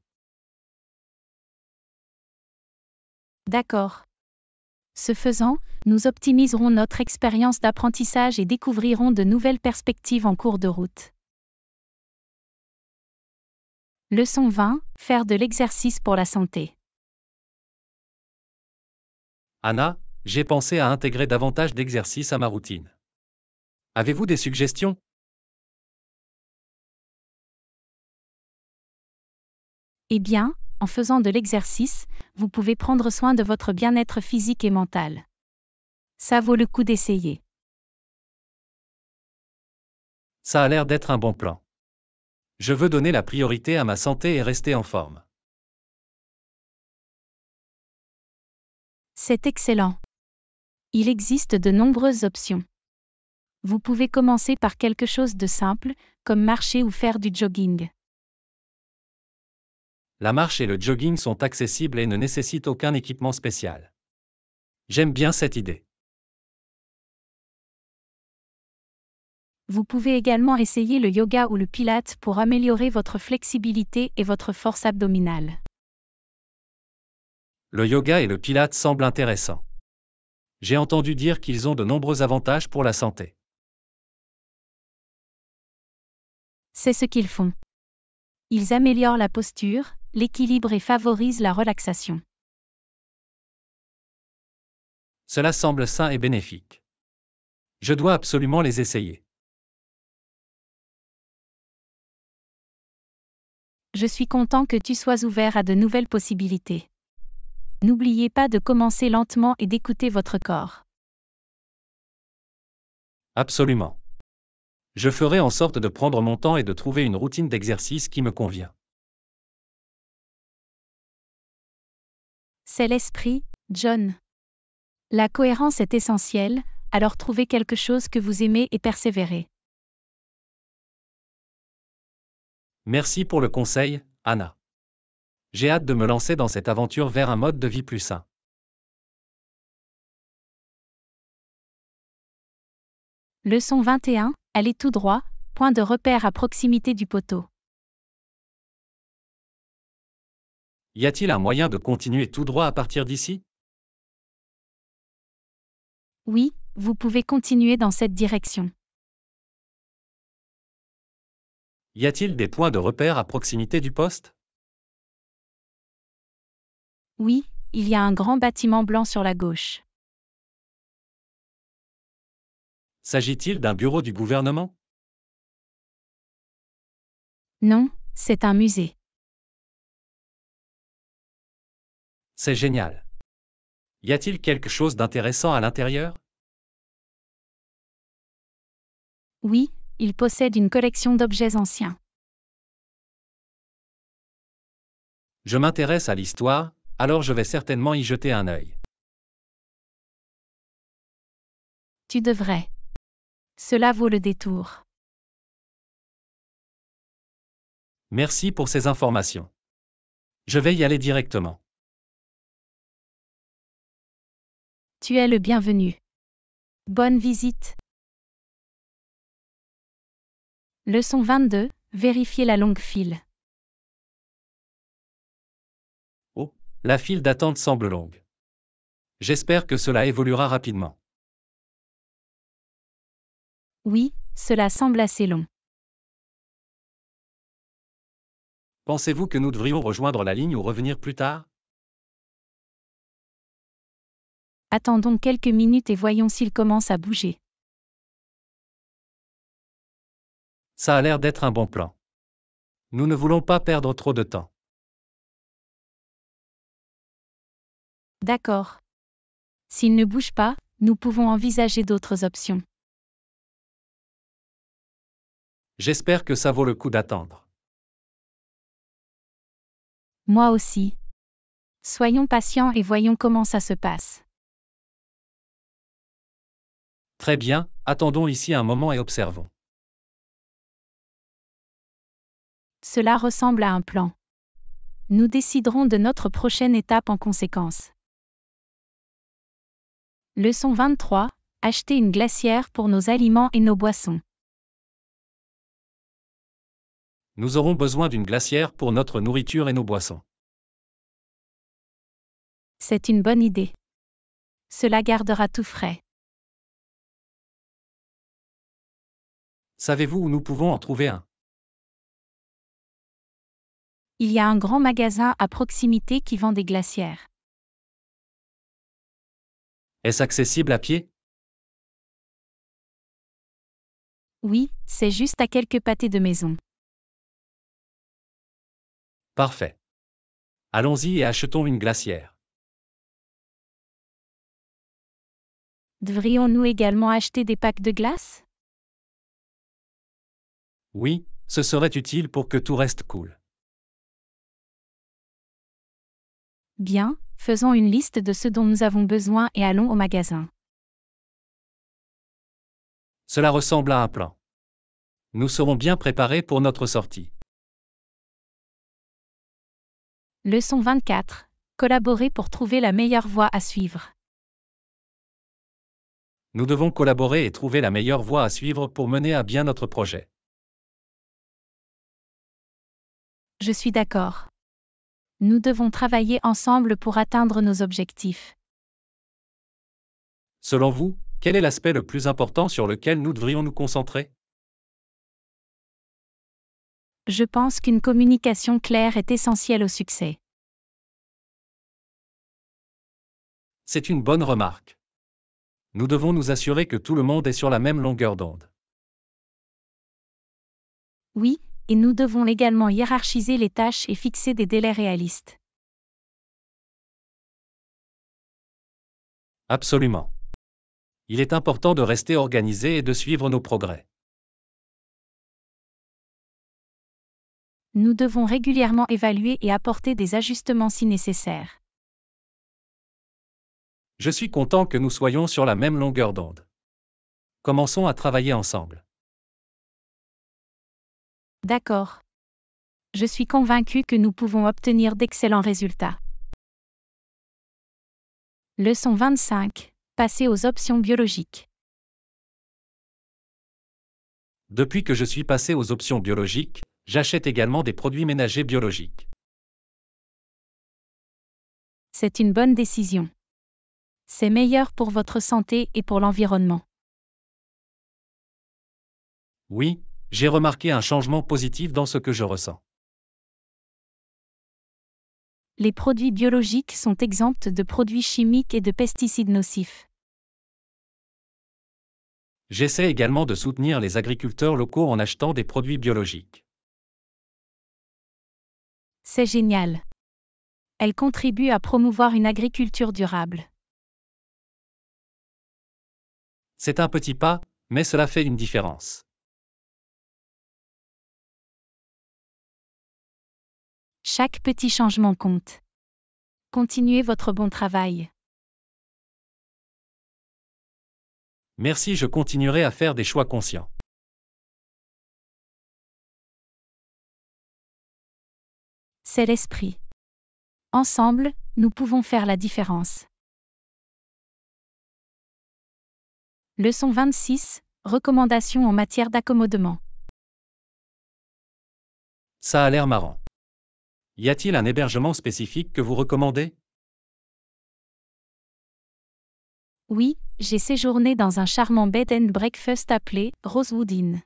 D'accord. Ce faisant, nous optimiserons notre expérience d'apprentissage et découvrirons de nouvelles perspectives en cours de route. Leçon 20. Faire de l'exercice pour la santé. Anna, j'ai pensé à intégrer davantage d'exercices à ma routine. Avez-vous des suggestions Eh bien, en faisant de l'exercice, vous pouvez prendre soin de votre bien-être physique et mental. Ça vaut le coup d'essayer. Ça a l'air d'être un bon plan. Je veux donner la priorité à ma santé et rester en forme. C'est excellent. Il existe de nombreuses options. Vous pouvez commencer par quelque chose de simple, comme marcher ou faire du jogging la marche et le jogging sont accessibles et ne nécessitent aucun équipement spécial. J'aime bien cette idée. Vous pouvez également essayer le yoga ou le pilate pour améliorer votre flexibilité et votre force abdominale. Le yoga et le pilate semblent intéressants. J'ai entendu dire qu'ils ont de nombreux avantages pour la santé. C'est ce qu'ils font. Ils améliorent la posture, l'équilibre et favorise la relaxation. Cela semble sain et bénéfique. Je dois absolument les essayer. Je suis content que tu sois ouvert à de nouvelles possibilités. N'oubliez pas de commencer lentement et d'écouter votre corps. Absolument. Je ferai en sorte de prendre mon temps et de trouver une routine d'exercice qui me convient. C'est l'esprit, John. La cohérence est essentielle, alors trouvez quelque chose que vous aimez et persévérez. Merci pour le conseil, Anna. J'ai hâte de me lancer dans cette aventure vers un mode de vie plus sain. Leçon 21, allez tout droit, point de repère à proximité du poteau. Y a-t-il un moyen de continuer tout droit à partir d'ici Oui, vous pouvez continuer dans cette direction. Y a-t-il des points de repère à proximité du poste Oui, il y a un grand bâtiment blanc sur la gauche. S'agit-il d'un bureau du gouvernement Non, c'est un musée. C'est génial. Y a-t-il quelque chose d'intéressant à l'intérieur Oui, il possède une collection d'objets anciens. Je m'intéresse à l'histoire, alors je vais certainement y jeter un œil. Tu devrais. Cela vaut le détour. Merci pour ces informations. Je vais y aller directement. Tu es le bienvenu. Bonne visite. Leçon 22. Vérifier la longue file. Oh, la file d'attente semble longue. J'espère que cela évoluera rapidement. Oui, cela semble assez long. Pensez-vous que nous devrions rejoindre la ligne ou revenir plus tard Attendons quelques minutes et voyons s'il commence à bouger. Ça a l'air d'être un bon plan. Nous ne voulons pas perdre trop de temps. D'accord. S'il ne bouge pas, nous pouvons envisager d'autres options. J'espère que ça vaut le coup d'attendre. Moi aussi. Soyons patients et voyons comment ça se passe. Très bien, attendons ici un moment et observons. Cela ressemble à un plan. Nous déciderons de notre prochaine étape en conséquence. Leçon 23. Acheter une glacière pour nos aliments et nos boissons. Nous aurons besoin d'une glacière pour notre nourriture et nos boissons. C'est une bonne idée. Cela gardera tout frais. Savez-vous où nous pouvons en trouver un Il y a un grand magasin à proximité qui vend des glacières. Est-ce accessible à pied Oui, c'est juste à quelques pâtés de maison. Parfait. Allons-y et achetons une glacière. Devrions-nous également acheter des packs de glace oui, ce serait utile pour que tout reste cool. Bien, faisons une liste de ce dont nous avons besoin et allons au magasin. Cela ressemble à un plan. Nous serons bien préparés pour notre sortie. Leçon 24. Collaborer pour trouver la meilleure voie à suivre. Nous devons collaborer et trouver la meilleure voie à suivre pour mener à bien notre projet. Je suis d'accord. Nous devons travailler ensemble pour atteindre nos objectifs. Selon vous, quel est l'aspect le plus important sur lequel nous devrions nous concentrer Je pense qu'une communication claire est essentielle au succès. C'est une bonne remarque. Nous devons nous assurer que tout le monde est sur la même longueur d'onde. Oui, et nous devons également hiérarchiser les tâches et fixer des délais réalistes. Absolument. Il est important de rester organisé et de suivre nos progrès. Nous devons régulièrement évaluer et apporter des ajustements si nécessaire. Je suis content que nous soyons sur la même longueur d'onde. Commençons à travailler ensemble. D'accord. Je suis convaincu que nous pouvons obtenir d'excellents résultats. Leçon 25. Passer aux options biologiques. Depuis que je suis passé aux options biologiques, j'achète également des produits ménagers biologiques. C'est une bonne décision. C'est meilleur pour votre santé et pour l'environnement. Oui, j'ai remarqué un changement positif dans ce que je ressens. Les produits biologiques sont exempts de produits chimiques et de pesticides nocifs. J'essaie également de soutenir les agriculteurs locaux en achetant des produits biologiques. C'est génial. Elle contribue à promouvoir une agriculture durable. C'est un petit pas, mais cela fait une différence. Chaque petit changement compte. Continuez votre bon travail. Merci, je continuerai à faire des choix conscients. C'est l'esprit. Ensemble, nous pouvons faire la différence. Leçon 26. Recommandations en matière d'accommodement. Ça a l'air marrant. Y a-t-il un hébergement spécifique que vous recommandez Oui, j'ai séjourné dans un charmant bed and breakfast appelé Rosewood Inn.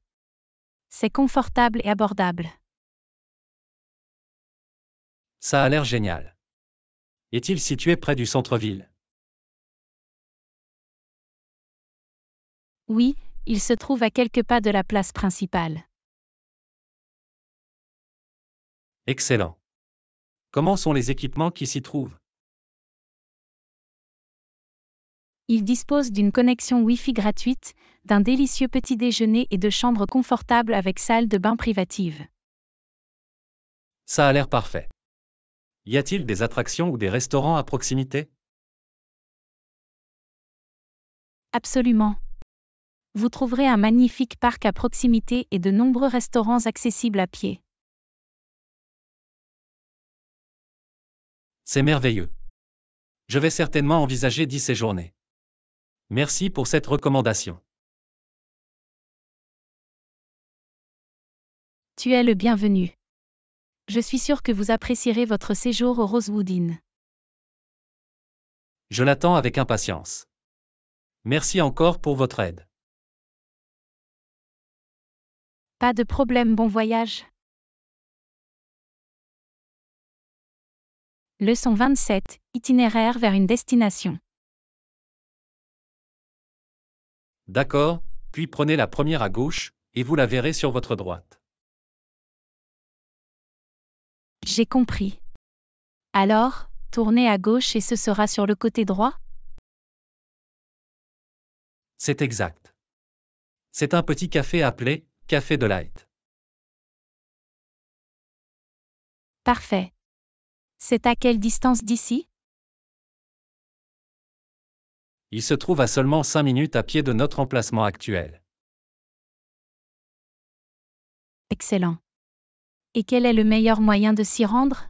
C'est confortable et abordable. Ça a l'air génial. Est-il situé près du centre-ville Oui, il se trouve à quelques pas de la place principale. Excellent. Comment sont les équipements qui s'y trouvent Il dispose d'une connexion Wi-Fi gratuite, d'un délicieux petit déjeuner et de chambres confortables avec salle de bain privative. Ça a l'air parfait. Y a-t-il des attractions ou des restaurants à proximité Absolument. Vous trouverez un magnifique parc à proximité et de nombreux restaurants accessibles à pied. C'est merveilleux. Je vais certainement envisager d'y séjourner. Merci pour cette recommandation. Tu es le bienvenu. Je suis sûr que vous apprécierez votre séjour au Rosewood Inn. Je l'attends avec impatience. Merci encore pour votre aide. Pas de problème, bon voyage. Leçon 27. Itinéraire vers une destination. D'accord, puis prenez la première à gauche, et vous la verrez sur votre droite. J'ai compris. Alors, tournez à gauche et ce sera sur le côté droit C'est exact. C'est un petit café appelé Café de Light. Parfait. C'est à quelle distance d'ici Il se trouve à seulement 5 minutes à pied de notre emplacement actuel. Excellent. Et quel est le meilleur moyen de s'y rendre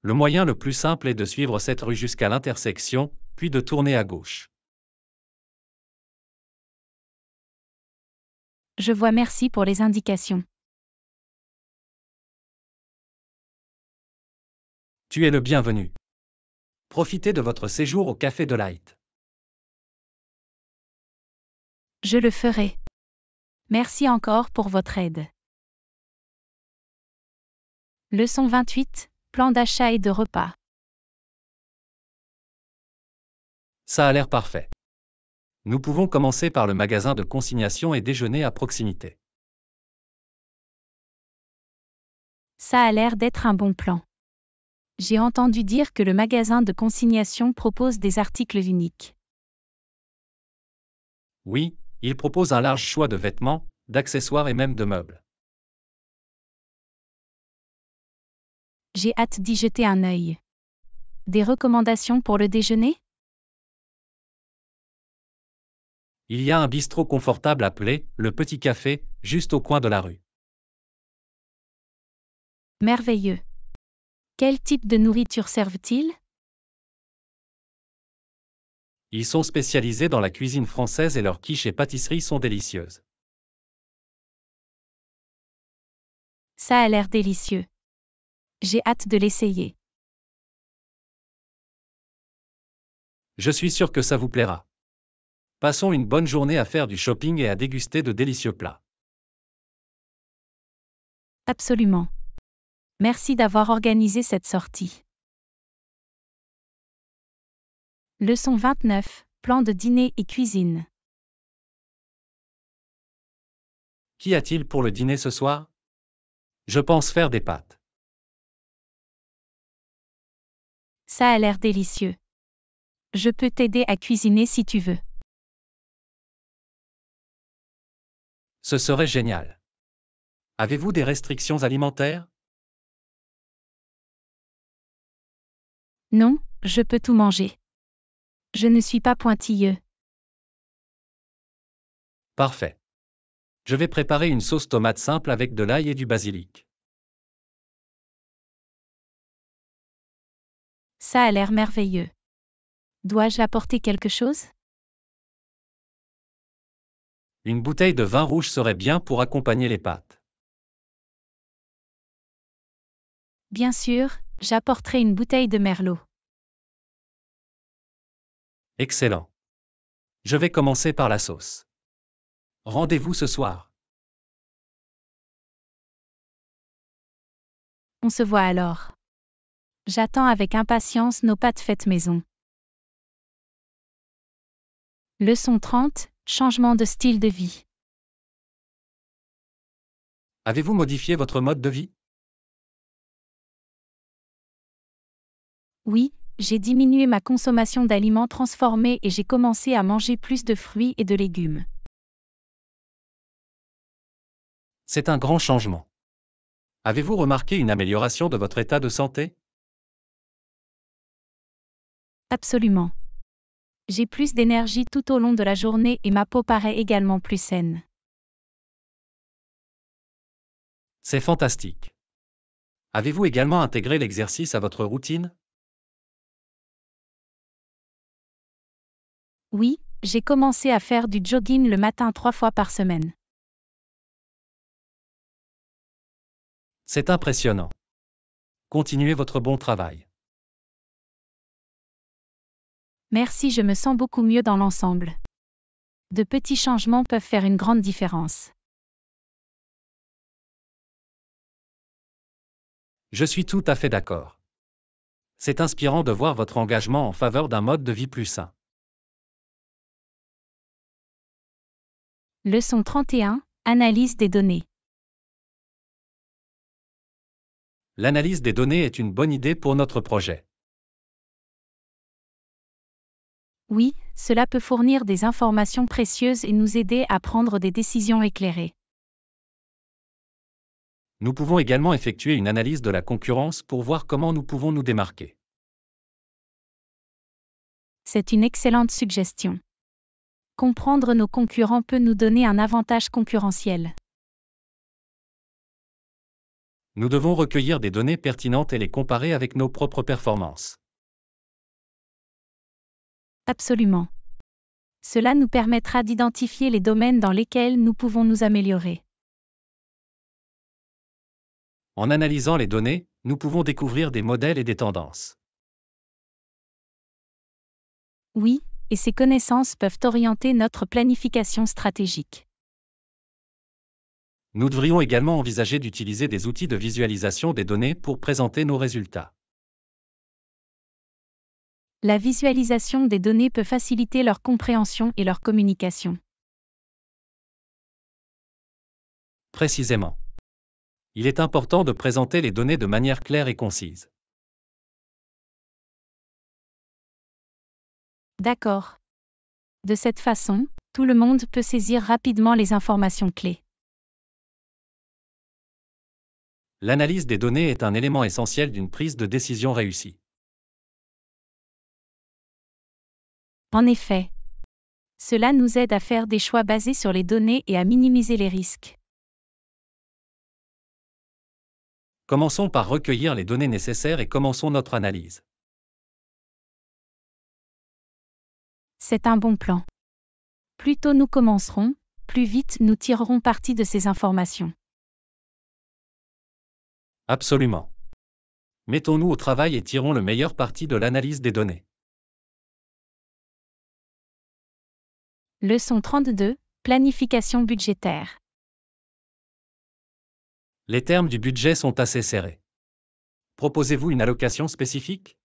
Le moyen le plus simple est de suivre cette rue jusqu'à l'intersection, puis de tourner à gauche. Je vois merci pour les indications. Tu es le bienvenu. Profitez de votre séjour au Café de Light. Je le ferai. Merci encore pour votre aide. Leçon 28. Plan d'achat et de repas. Ça a l'air parfait. Nous pouvons commencer par le magasin de consignation et déjeuner à proximité. Ça a l'air d'être un bon plan j'ai entendu dire que le magasin de consignation propose des articles uniques. Oui, il propose un large choix de vêtements, d'accessoires et même de meubles. J'ai hâte d'y jeter un œil. Des recommandations pour le déjeuner Il y a un bistrot confortable appelé Le Petit Café, juste au coin de la rue. Merveilleux. Quel type de nourriture servent-ils Ils sont spécialisés dans la cuisine française et leurs quiches et pâtisseries sont délicieuses. Ça a l'air délicieux. J'ai hâte de l'essayer. Je suis sûr que ça vous plaira. Passons une bonne journée à faire du shopping et à déguster de délicieux plats. Absolument. Merci d'avoir organisé cette sortie. Leçon 29. Plan de dîner et cuisine. Qu'y a-t-il pour le dîner ce soir Je pense faire des pâtes. Ça a l'air délicieux. Je peux t'aider à cuisiner si tu veux. Ce serait génial. Avez-vous des restrictions alimentaires Non, je peux tout manger. Je ne suis pas pointilleux. Parfait. Je vais préparer une sauce tomate simple avec de l'ail et du basilic. Ça a l'air merveilleux. Dois-je apporter quelque chose Une bouteille de vin rouge serait bien pour accompagner les pâtes. Bien sûr, J'apporterai une bouteille de merlot. Excellent. Je vais commencer par la sauce. Rendez-vous ce soir. On se voit alors. J'attends avec impatience nos pâtes faites maison. Leçon 30. Changement de style de vie. Avez-vous modifié votre mode de vie Oui, j'ai diminué ma consommation d'aliments transformés et j'ai commencé à manger plus de fruits et de légumes. C'est un grand changement. Avez-vous remarqué une amélioration de votre état de santé Absolument. J'ai plus d'énergie tout au long de la journée et ma peau paraît également plus saine. C'est fantastique. Avez-vous également intégré l'exercice à votre routine Oui, j'ai commencé à faire du jogging le matin trois fois par semaine. C'est impressionnant. Continuez votre bon travail. Merci, je me sens beaucoup mieux dans l'ensemble. De petits changements peuvent faire une grande différence. Je suis tout à fait d'accord. C'est inspirant de voir votre engagement en faveur d'un mode de vie plus sain. Leçon 31. Analyse des données. L'analyse des données est une bonne idée pour notre projet. Oui, cela peut fournir des informations précieuses et nous aider à prendre des décisions éclairées. Nous pouvons également effectuer une analyse de la concurrence pour voir comment nous pouvons nous démarquer. C'est une excellente suggestion. Comprendre nos concurrents peut nous donner un avantage concurrentiel. Nous devons recueillir des données pertinentes et les comparer avec nos propres performances. Absolument. Cela nous permettra d'identifier les domaines dans lesquels nous pouvons nous améliorer. En analysant les données, nous pouvons découvrir des modèles et des tendances. Oui, et ces connaissances peuvent orienter notre planification stratégique. Nous devrions également envisager d'utiliser des outils de visualisation des données pour présenter nos résultats. La visualisation des données peut faciliter leur compréhension et leur communication. Précisément. Il est important de présenter les données de manière claire et concise. D'accord. De cette façon, tout le monde peut saisir rapidement les informations clés. L'analyse des données est un élément essentiel d'une prise de décision réussie. En effet, cela nous aide à faire des choix basés sur les données et à minimiser les risques. Commençons par recueillir les données nécessaires et commençons notre analyse. C'est un bon plan. Plus tôt nous commencerons, plus vite nous tirerons parti de ces informations. Absolument. Mettons-nous au travail et tirons le meilleur parti de l'analyse des données. Leçon 32. Planification budgétaire. Les termes du budget sont assez serrés. Proposez-vous une allocation spécifique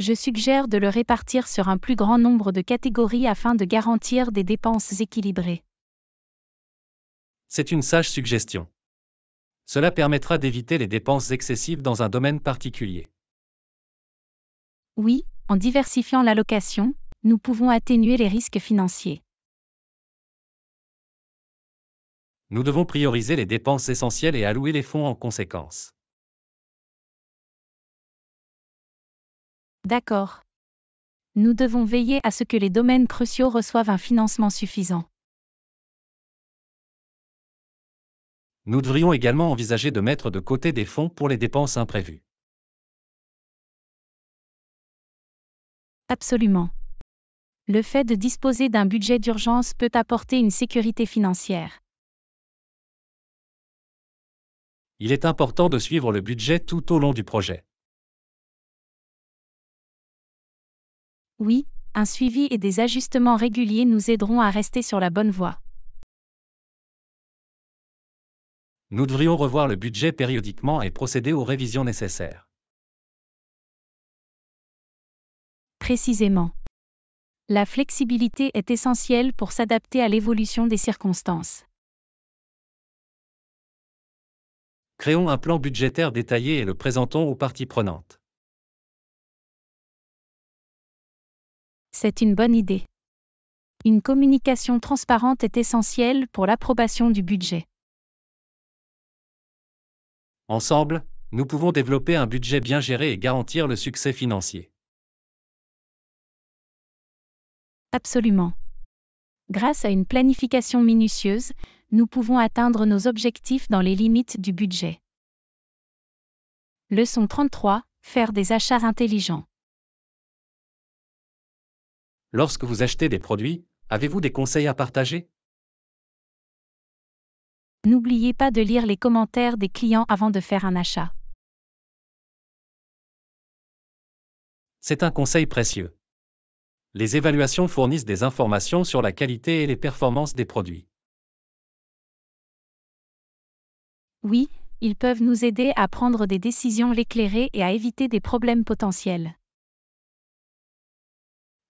je suggère de le répartir sur un plus grand nombre de catégories afin de garantir des dépenses équilibrées. C'est une sage suggestion. Cela permettra d'éviter les dépenses excessives dans un domaine particulier. Oui, en diversifiant l'allocation, nous pouvons atténuer les risques financiers. Nous devons prioriser les dépenses essentielles et allouer les fonds en conséquence. D'accord. Nous devons veiller à ce que les domaines cruciaux reçoivent un financement suffisant. Nous devrions également envisager de mettre de côté des fonds pour les dépenses imprévues. Absolument. Le fait de disposer d'un budget d'urgence peut apporter une sécurité financière. Il est important de suivre le budget tout au long du projet. Oui, un suivi et des ajustements réguliers nous aideront à rester sur la bonne voie. Nous devrions revoir le budget périodiquement et procéder aux révisions nécessaires. Précisément. La flexibilité est essentielle pour s'adapter à l'évolution des circonstances. Créons un plan budgétaire détaillé et le présentons aux parties prenantes. C'est une bonne idée. Une communication transparente est essentielle pour l'approbation du budget. Ensemble, nous pouvons développer un budget bien géré et garantir le succès financier. Absolument. Grâce à une planification minutieuse, nous pouvons atteindre nos objectifs dans les limites du budget. Leçon 33. Faire des achats intelligents. Lorsque vous achetez des produits, avez-vous des conseils à partager N'oubliez pas de lire les commentaires des clients avant de faire un achat. C'est un conseil précieux. Les évaluations fournissent des informations sur la qualité et les performances des produits. Oui, ils peuvent nous aider à prendre des décisions éclairées et à éviter des problèmes potentiels.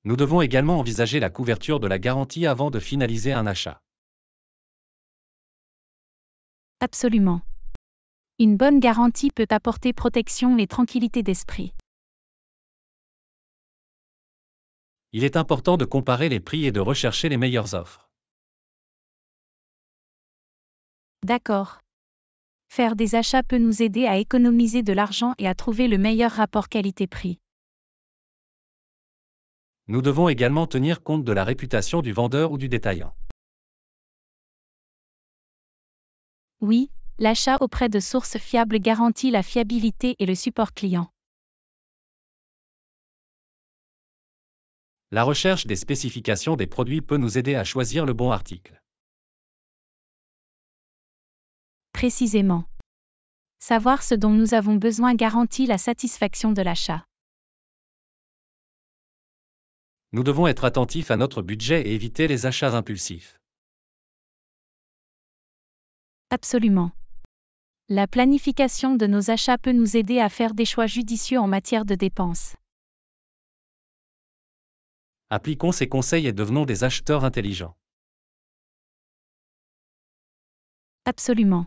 Nous devons également envisager la couverture de la garantie avant de finaliser un achat. Absolument. Une bonne garantie peut apporter protection et tranquillité d'esprit. Il est important de comparer les prix et de rechercher les meilleures offres. D'accord. Faire des achats peut nous aider à économiser de l'argent et à trouver le meilleur rapport qualité-prix. Nous devons également tenir compte de la réputation du vendeur ou du détaillant. Oui, l'achat auprès de sources fiables garantit la fiabilité et le support client. La recherche des spécifications des produits peut nous aider à choisir le bon article. Précisément. Savoir ce dont nous avons besoin garantit la satisfaction de l'achat nous devons être attentifs à notre budget et éviter les achats impulsifs. Absolument. La planification de nos achats peut nous aider à faire des choix judicieux en matière de dépenses. Appliquons ces conseils et devenons des acheteurs intelligents. Absolument.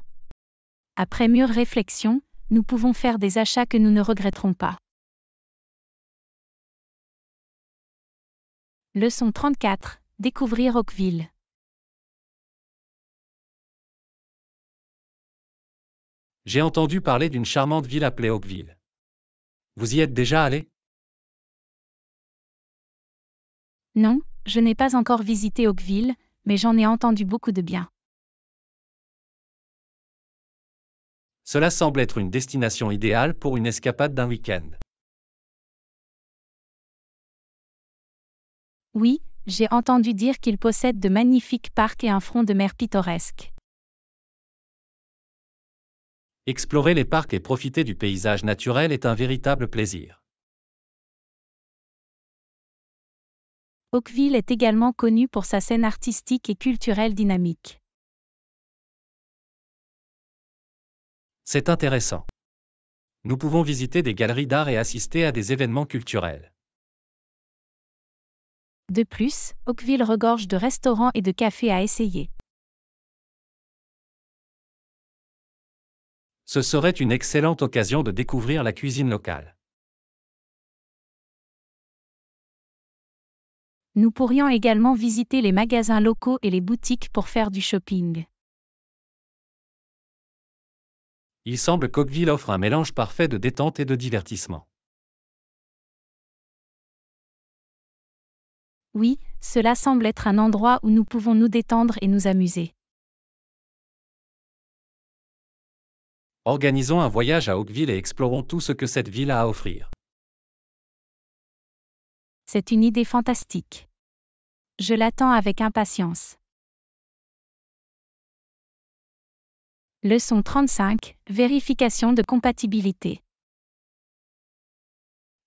Après mûre réflexion, nous pouvons faire des achats que nous ne regretterons pas. Leçon 34. Découvrir Oakville. J'ai entendu parler d'une charmante ville appelée Oakville. Vous y êtes déjà allé Non, je n'ai pas encore visité Oakville, mais j'en ai entendu beaucoup de bien. Cela semble être une destination idéale pour une escapade d'un week-end. Oui, j'ai entendu dire qu'il possède de magnifiques parcs et un front de mer pittoresque. Explorer les parcs et profiter du paysage naturel est un véritable plaisir. Oakville est également connu pour sa scène artistique et culturelle dynamique. C'est intéressant. Nous pouvons visiter des galeries d'art et assister à des événements culturels. De plus, Oakville regorge de restaurants et de cafés à essayer. Ce serait une excellente occasion de découvrir la cuisine locale. Nous pourrions également visiter les magasins locaux et les boutiques pour faire du shopping. Il semble qu'Oakville offre un mélange parfait de détente et de divertissement. Oui, cela semble être un endroit où nous pouvons nous détendre et nous amuser. Organisons un voyage à Oakville et explorons tout ce que cette ville a à offrir. C'est une idée fantastique. Je l'attends avec impatience. Leçon 35. Vérification de compatibilité.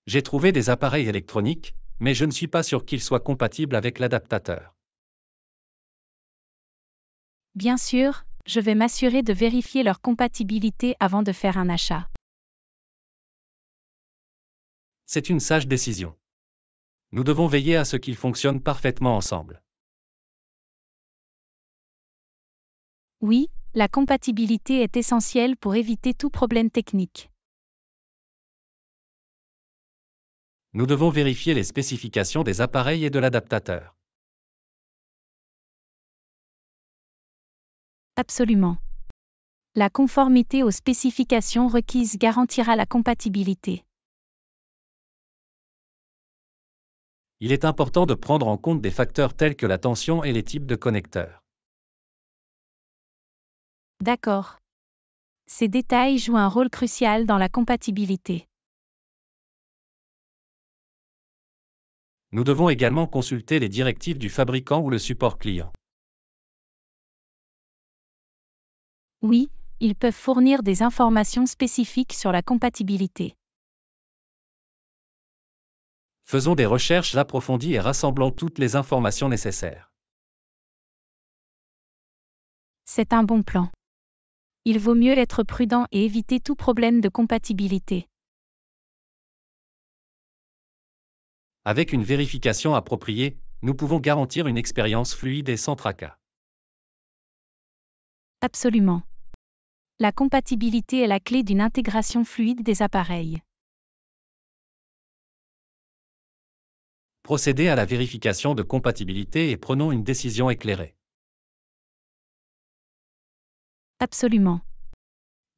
J'ai trouvé des appareils électroniques, mais je ne suis pas sûr qu'il soit compatible avec l'adaptateur. Bien sûr, je vais m'assurer de vérifier leur compatibilité avant de faire un achat. C'est une sage décision. Nous devons veiller à ce qu'ils fonctionnent parfaitement ensemble. Oui, la compatibilité est essentielle pour éviter tout problème technique. nous devons vérifier les spécifications des appareils et de l'adaptateur. Absolument. La conformité aux spécifications requises garantira la compatibilité. Il est important de prendre en compte des facteurs tels que la tension et les types de connecteurs. D'accord. Ces détails jouent un rôle crucial dans la compatibilité. Nous devons également consulter les directives du fabricant ou le support client. Oui, ils peuvent fournir des informations spécifiques sur la compatibilité. Faisons des recherches approfondies et rassemblons toutes les informations nécessaires. C'est un bon plan. Il vaut mieux être prudent et éviter tout problème de compatibilité. Avec une vérification appropriée, nous pouvons garantir une expérience fluide et sans tracas. Absolument. La compatibilité est la clé d'une intégration fluide des appareils. Procédez à la vérification de compatibilité et prenons une décision éclairée. Absolument.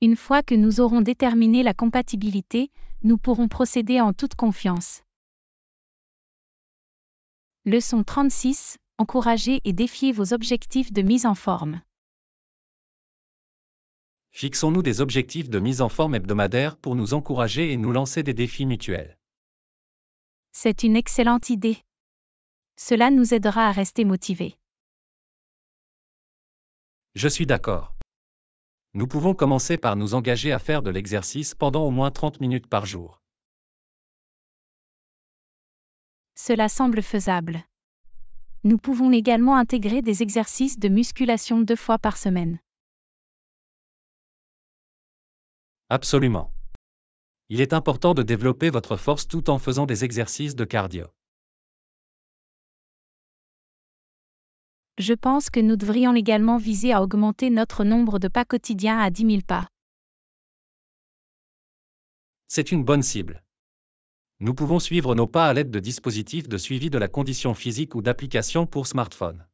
Une fois que nous aurons déterminé la compatibilité, nous pourrons procéder en toute confiance. Leçon 36, encouragez et défiez vos objectifs de mise en forme. Fixons-nous des objectifs de mise en forme hebdomadaires pour nous encourager et nous lancer des défis mutuels. C'est une excellente idée. Cela nous aidera à rester motivés. Je suis d'accord. Nous pouvons commencer par nous engager à faire de l'exercice pendant au moins 30 minutes par jour. cela semble faisable. Nous pouvons également intégrer des exercices de musculation deux fois par semaine. Absolument. Il est important de développer votre force tout en faisant des exercices de cardio. Je pense que nous devrions également viser à augmenter notre nombre de pas quotidiens à 10 000 pas. C'est une bonne cible. Nous pouvons suivre nos pas à l'aide de dispositifs de suivi de la condition physique ou d'applications pour smartphone.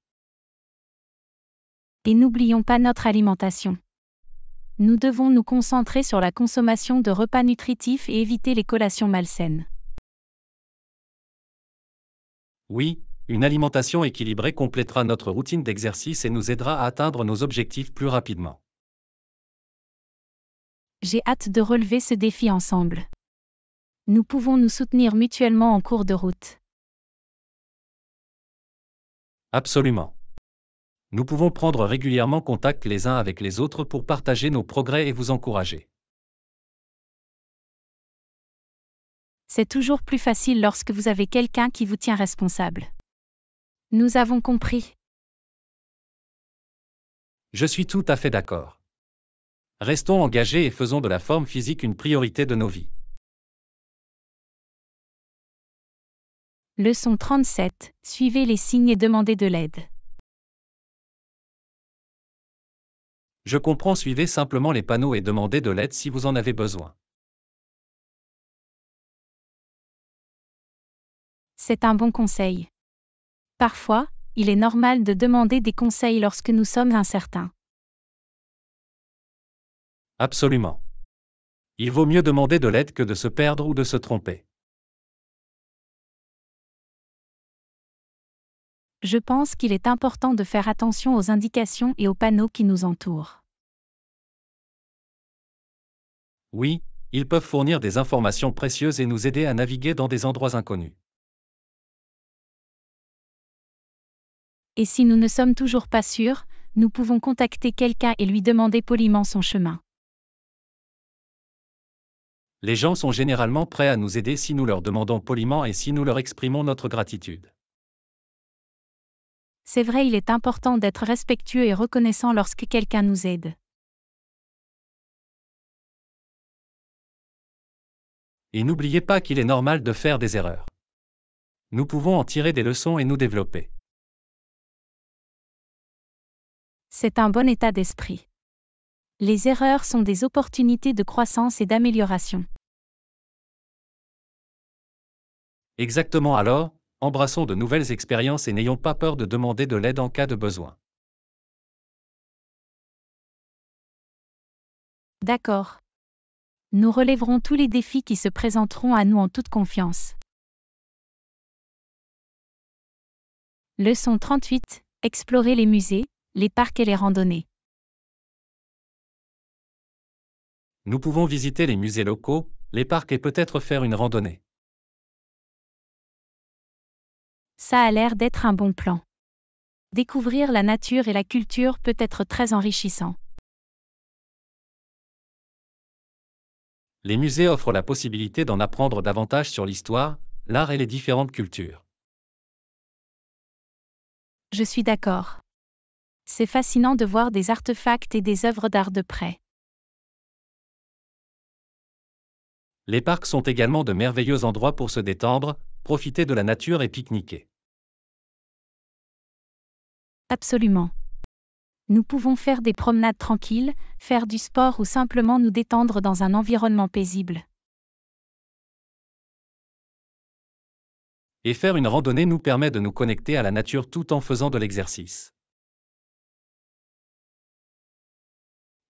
Et n'oublions pas notre alimentation. Nous devons nous concentrer sur la consommation de repas nutritifs et éviter les collations malsaines. Oui, une alimentation équilibrée complétera notre routine d'exercice et nous aidera à atteindre nos objectifs plus rapidement. J'ai hâte de relever ce défi ensemble. Nous pouvons nous soutenir mutuellement en cours de route. Absolument. Nous pouvons prendre régulièrement contact les uns avec les autres pour partager nos progrès et vous encourager. C'est toujours plus facile lorsque vous avez quelqu'un qui vous tient responsable. Nous avons compris. Je suis tout à fait d'accord. Restons engagés et faisons de la forme physique une priorité de nos vies. Leçon 37. Suivez les signes et demandez de l'aide. Je comprends, suivez simplement les panneaux et demandez de l'aide si vous en avez besoin. C'est un bon conseil. Parfois, il est normal de demander des conseils lorsque nous sommes incertains. Absolument. Il vaut mieux demander de l'aide que de se perdre ou de se tromper. je pense qu'il est important de faire attention aux indications et aux panneaux qui nous entourent. Oui, ils peuvent fournir des informations précieuses et nous aider à naviguer dans des endroits inconnus. Et si nous ne sommes toujours pas sûrs, nous pouvons contacter quelqu'un et lui demander poliment son chemin. Les gens sont généralement prêts à nous aider si nous leur demandons poliment et si nous leur exprimons notre gratitude. C'est vrai, il est important d'être respectueux et reconnaissant lorsque quelqu'un nous aide. Et n'oubliez pas qu'il est normal de faire des erreurs. Nous pouvons en tirer des leçons et nous développer. C'est un bon état d'esprit. Les erreurs sont des opportunités de croissance et d'amélioration. Exactement alors, embrassons de nouvelles expériences et n'ayons pas peur de demander de l'aide en cas de besoin. D'accord. Nous relèverons tous les défis qui se présenteront à nous en toute confiance. Leçon 38. Explorer les musées, les parcs et les randonnées. Nous pouvons visiter les musées locaux, les parcs et peut-être faire une randonnée ça a l'air d'être un bon plan. Découvrir la nature et la culture peut être très enrichissant. Les musées offrent la possibilité d'en apprendre davantage sur l'histoire, l'art et les différentes cultures. Je suis d'accord. C'est fascinant de voir des artefacts et des œuvres d'art de près. Les parcs sont également de merveilleux endroits pour se détendre, profiter de la nature et pique-niquer. Absolument. Nous pouvons faire des promenades tranquilles, faire du sport ou simplement nous détendre dans un environnement paisible. Et faire une randonnée nous permet de nous connecter à la nature tout en faisant de l'exercice.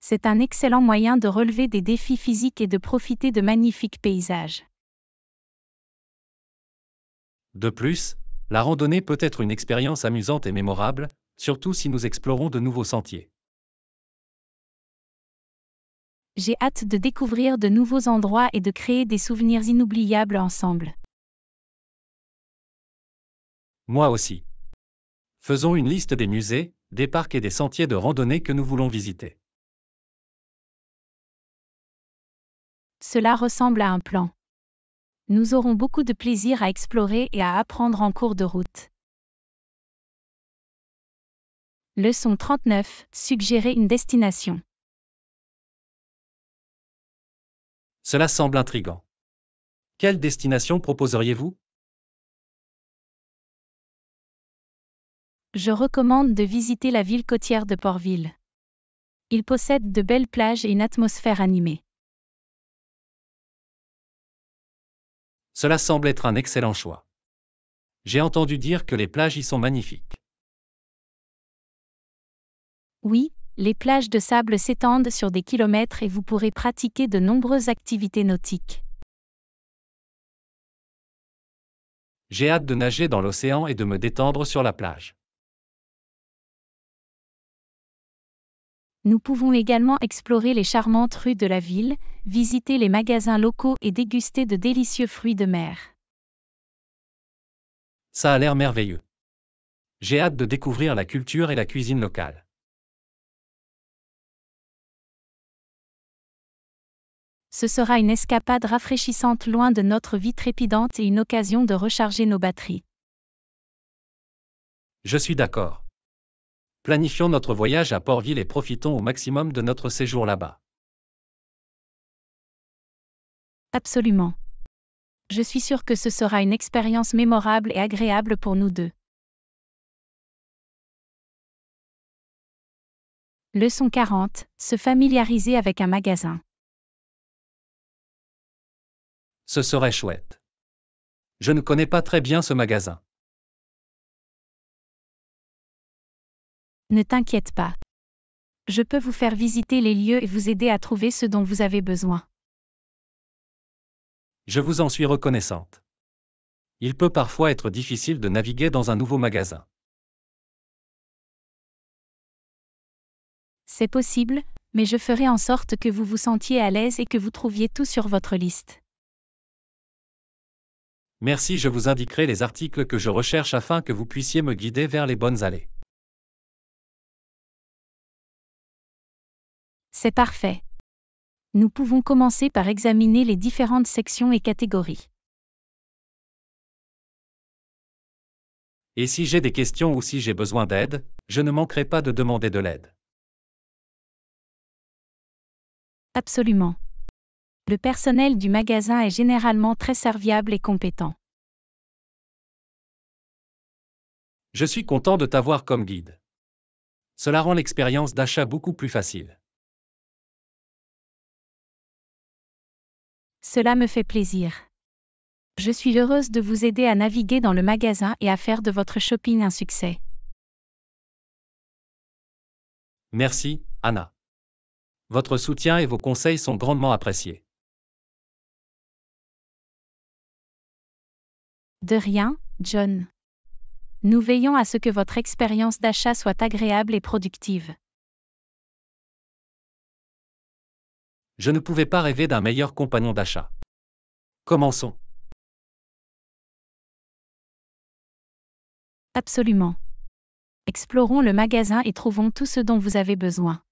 c'est un excellent moyen de relever des défis physiques et de profiter de magnifiques paysages. De plus, la randonnée peut être une expérience amusante et mémorable, surtout si nous explorons de nouveaux sentiers. J'ai hâte de découvrir de nouveaux endroits et de créer des souvenirs inoubliables ensemble. Moi aussi. Faisons une liste des musées, des parcs et des sentiers de randonnée que nous voulons visiter. Cela ressemble à un plan nous aurons beaucoup de plaisir à explorer et à apprendre en cours de route. Leçon 39. Suggérer une destination. Cela semble intrigant. Quelle destination proposeriez-vous Je recommande de visiter la ville côtière de Portville. Il possède de belles plages et une atmosphère animée. Cela semble être un excellent choix. J'ai entendu dire que les plages y sont magnifiques. Oui, les plages de sable s'étendent sur des kilomètres et vous pourrez pratiquer de nombreuses activités nautiques. J'ai hâte de nager dans l'océan et de me détendre sur la plage. Nous pouvons également explorer les charmantes rues de la ville, visiter les magasins locaux et déguster de délicieux fruits de mer. Ça a l'air merveilleux. J'ai hâte de découvrir la culture et la cuisine locale. Ce sera une escapade rafraîchissante loin de notre vie trépidante et une occasion de recharger nos batteries. Je suis d'accord. Planifions notre voyage à Portville et profitons au maximum de notre séjour là-bas. Absolument. Je suis sûre que ce sera une expérience mémorable et agréable pour nous deux. Leçon 40. Se familiariser avec un magasin. Ce serait chouette. Je ne connais pas très bien ce magasin. Ne t'inquiète pas. Je peux vous faire visiter les lieux et vous aider à trouver ce dont vous avez besoin. Je vous en suis reconnaissante. Il peut parfois être difficile de naviguer dans un nouveau magasin. C'est possible, mais je ferai en sorte que vous vous sentiez à l'aise et que vous trouviez tout sur votre liste. Merci, je vous indiquerai les articles que je recherche afin que vous puissiez me guider vers les bonnes allées. C'est parfait. Nous pouvons commencer par examiner les différentes sections et catégories. Et si j'ai des questions ou si j'ai besoin d'aide, je ne manquerai pas de demander de l'aide. Absolument. Le personnel du magasin est généralement très serviable et compétent. Je suis content de t'avoir comme guide. Cela rend l'expérience d'achat beaucoup plus facile. Cela me fait plaisir. Je suis heureuse de vous aider à naviguer dans le magasin et à faire de votre shopping un succès. Merci, Anna. Votre soutien et vos conseils sont grandement appréciés. De rien, John. Nous veillons à ce que votre expérience d'achat soit agréable et productive. je ne pouvais pas rêver d'un meilleur compagnon d'achat. Commençons. Absolument. Explorons le magasin et trouvons tout ce dont vous avez besoin.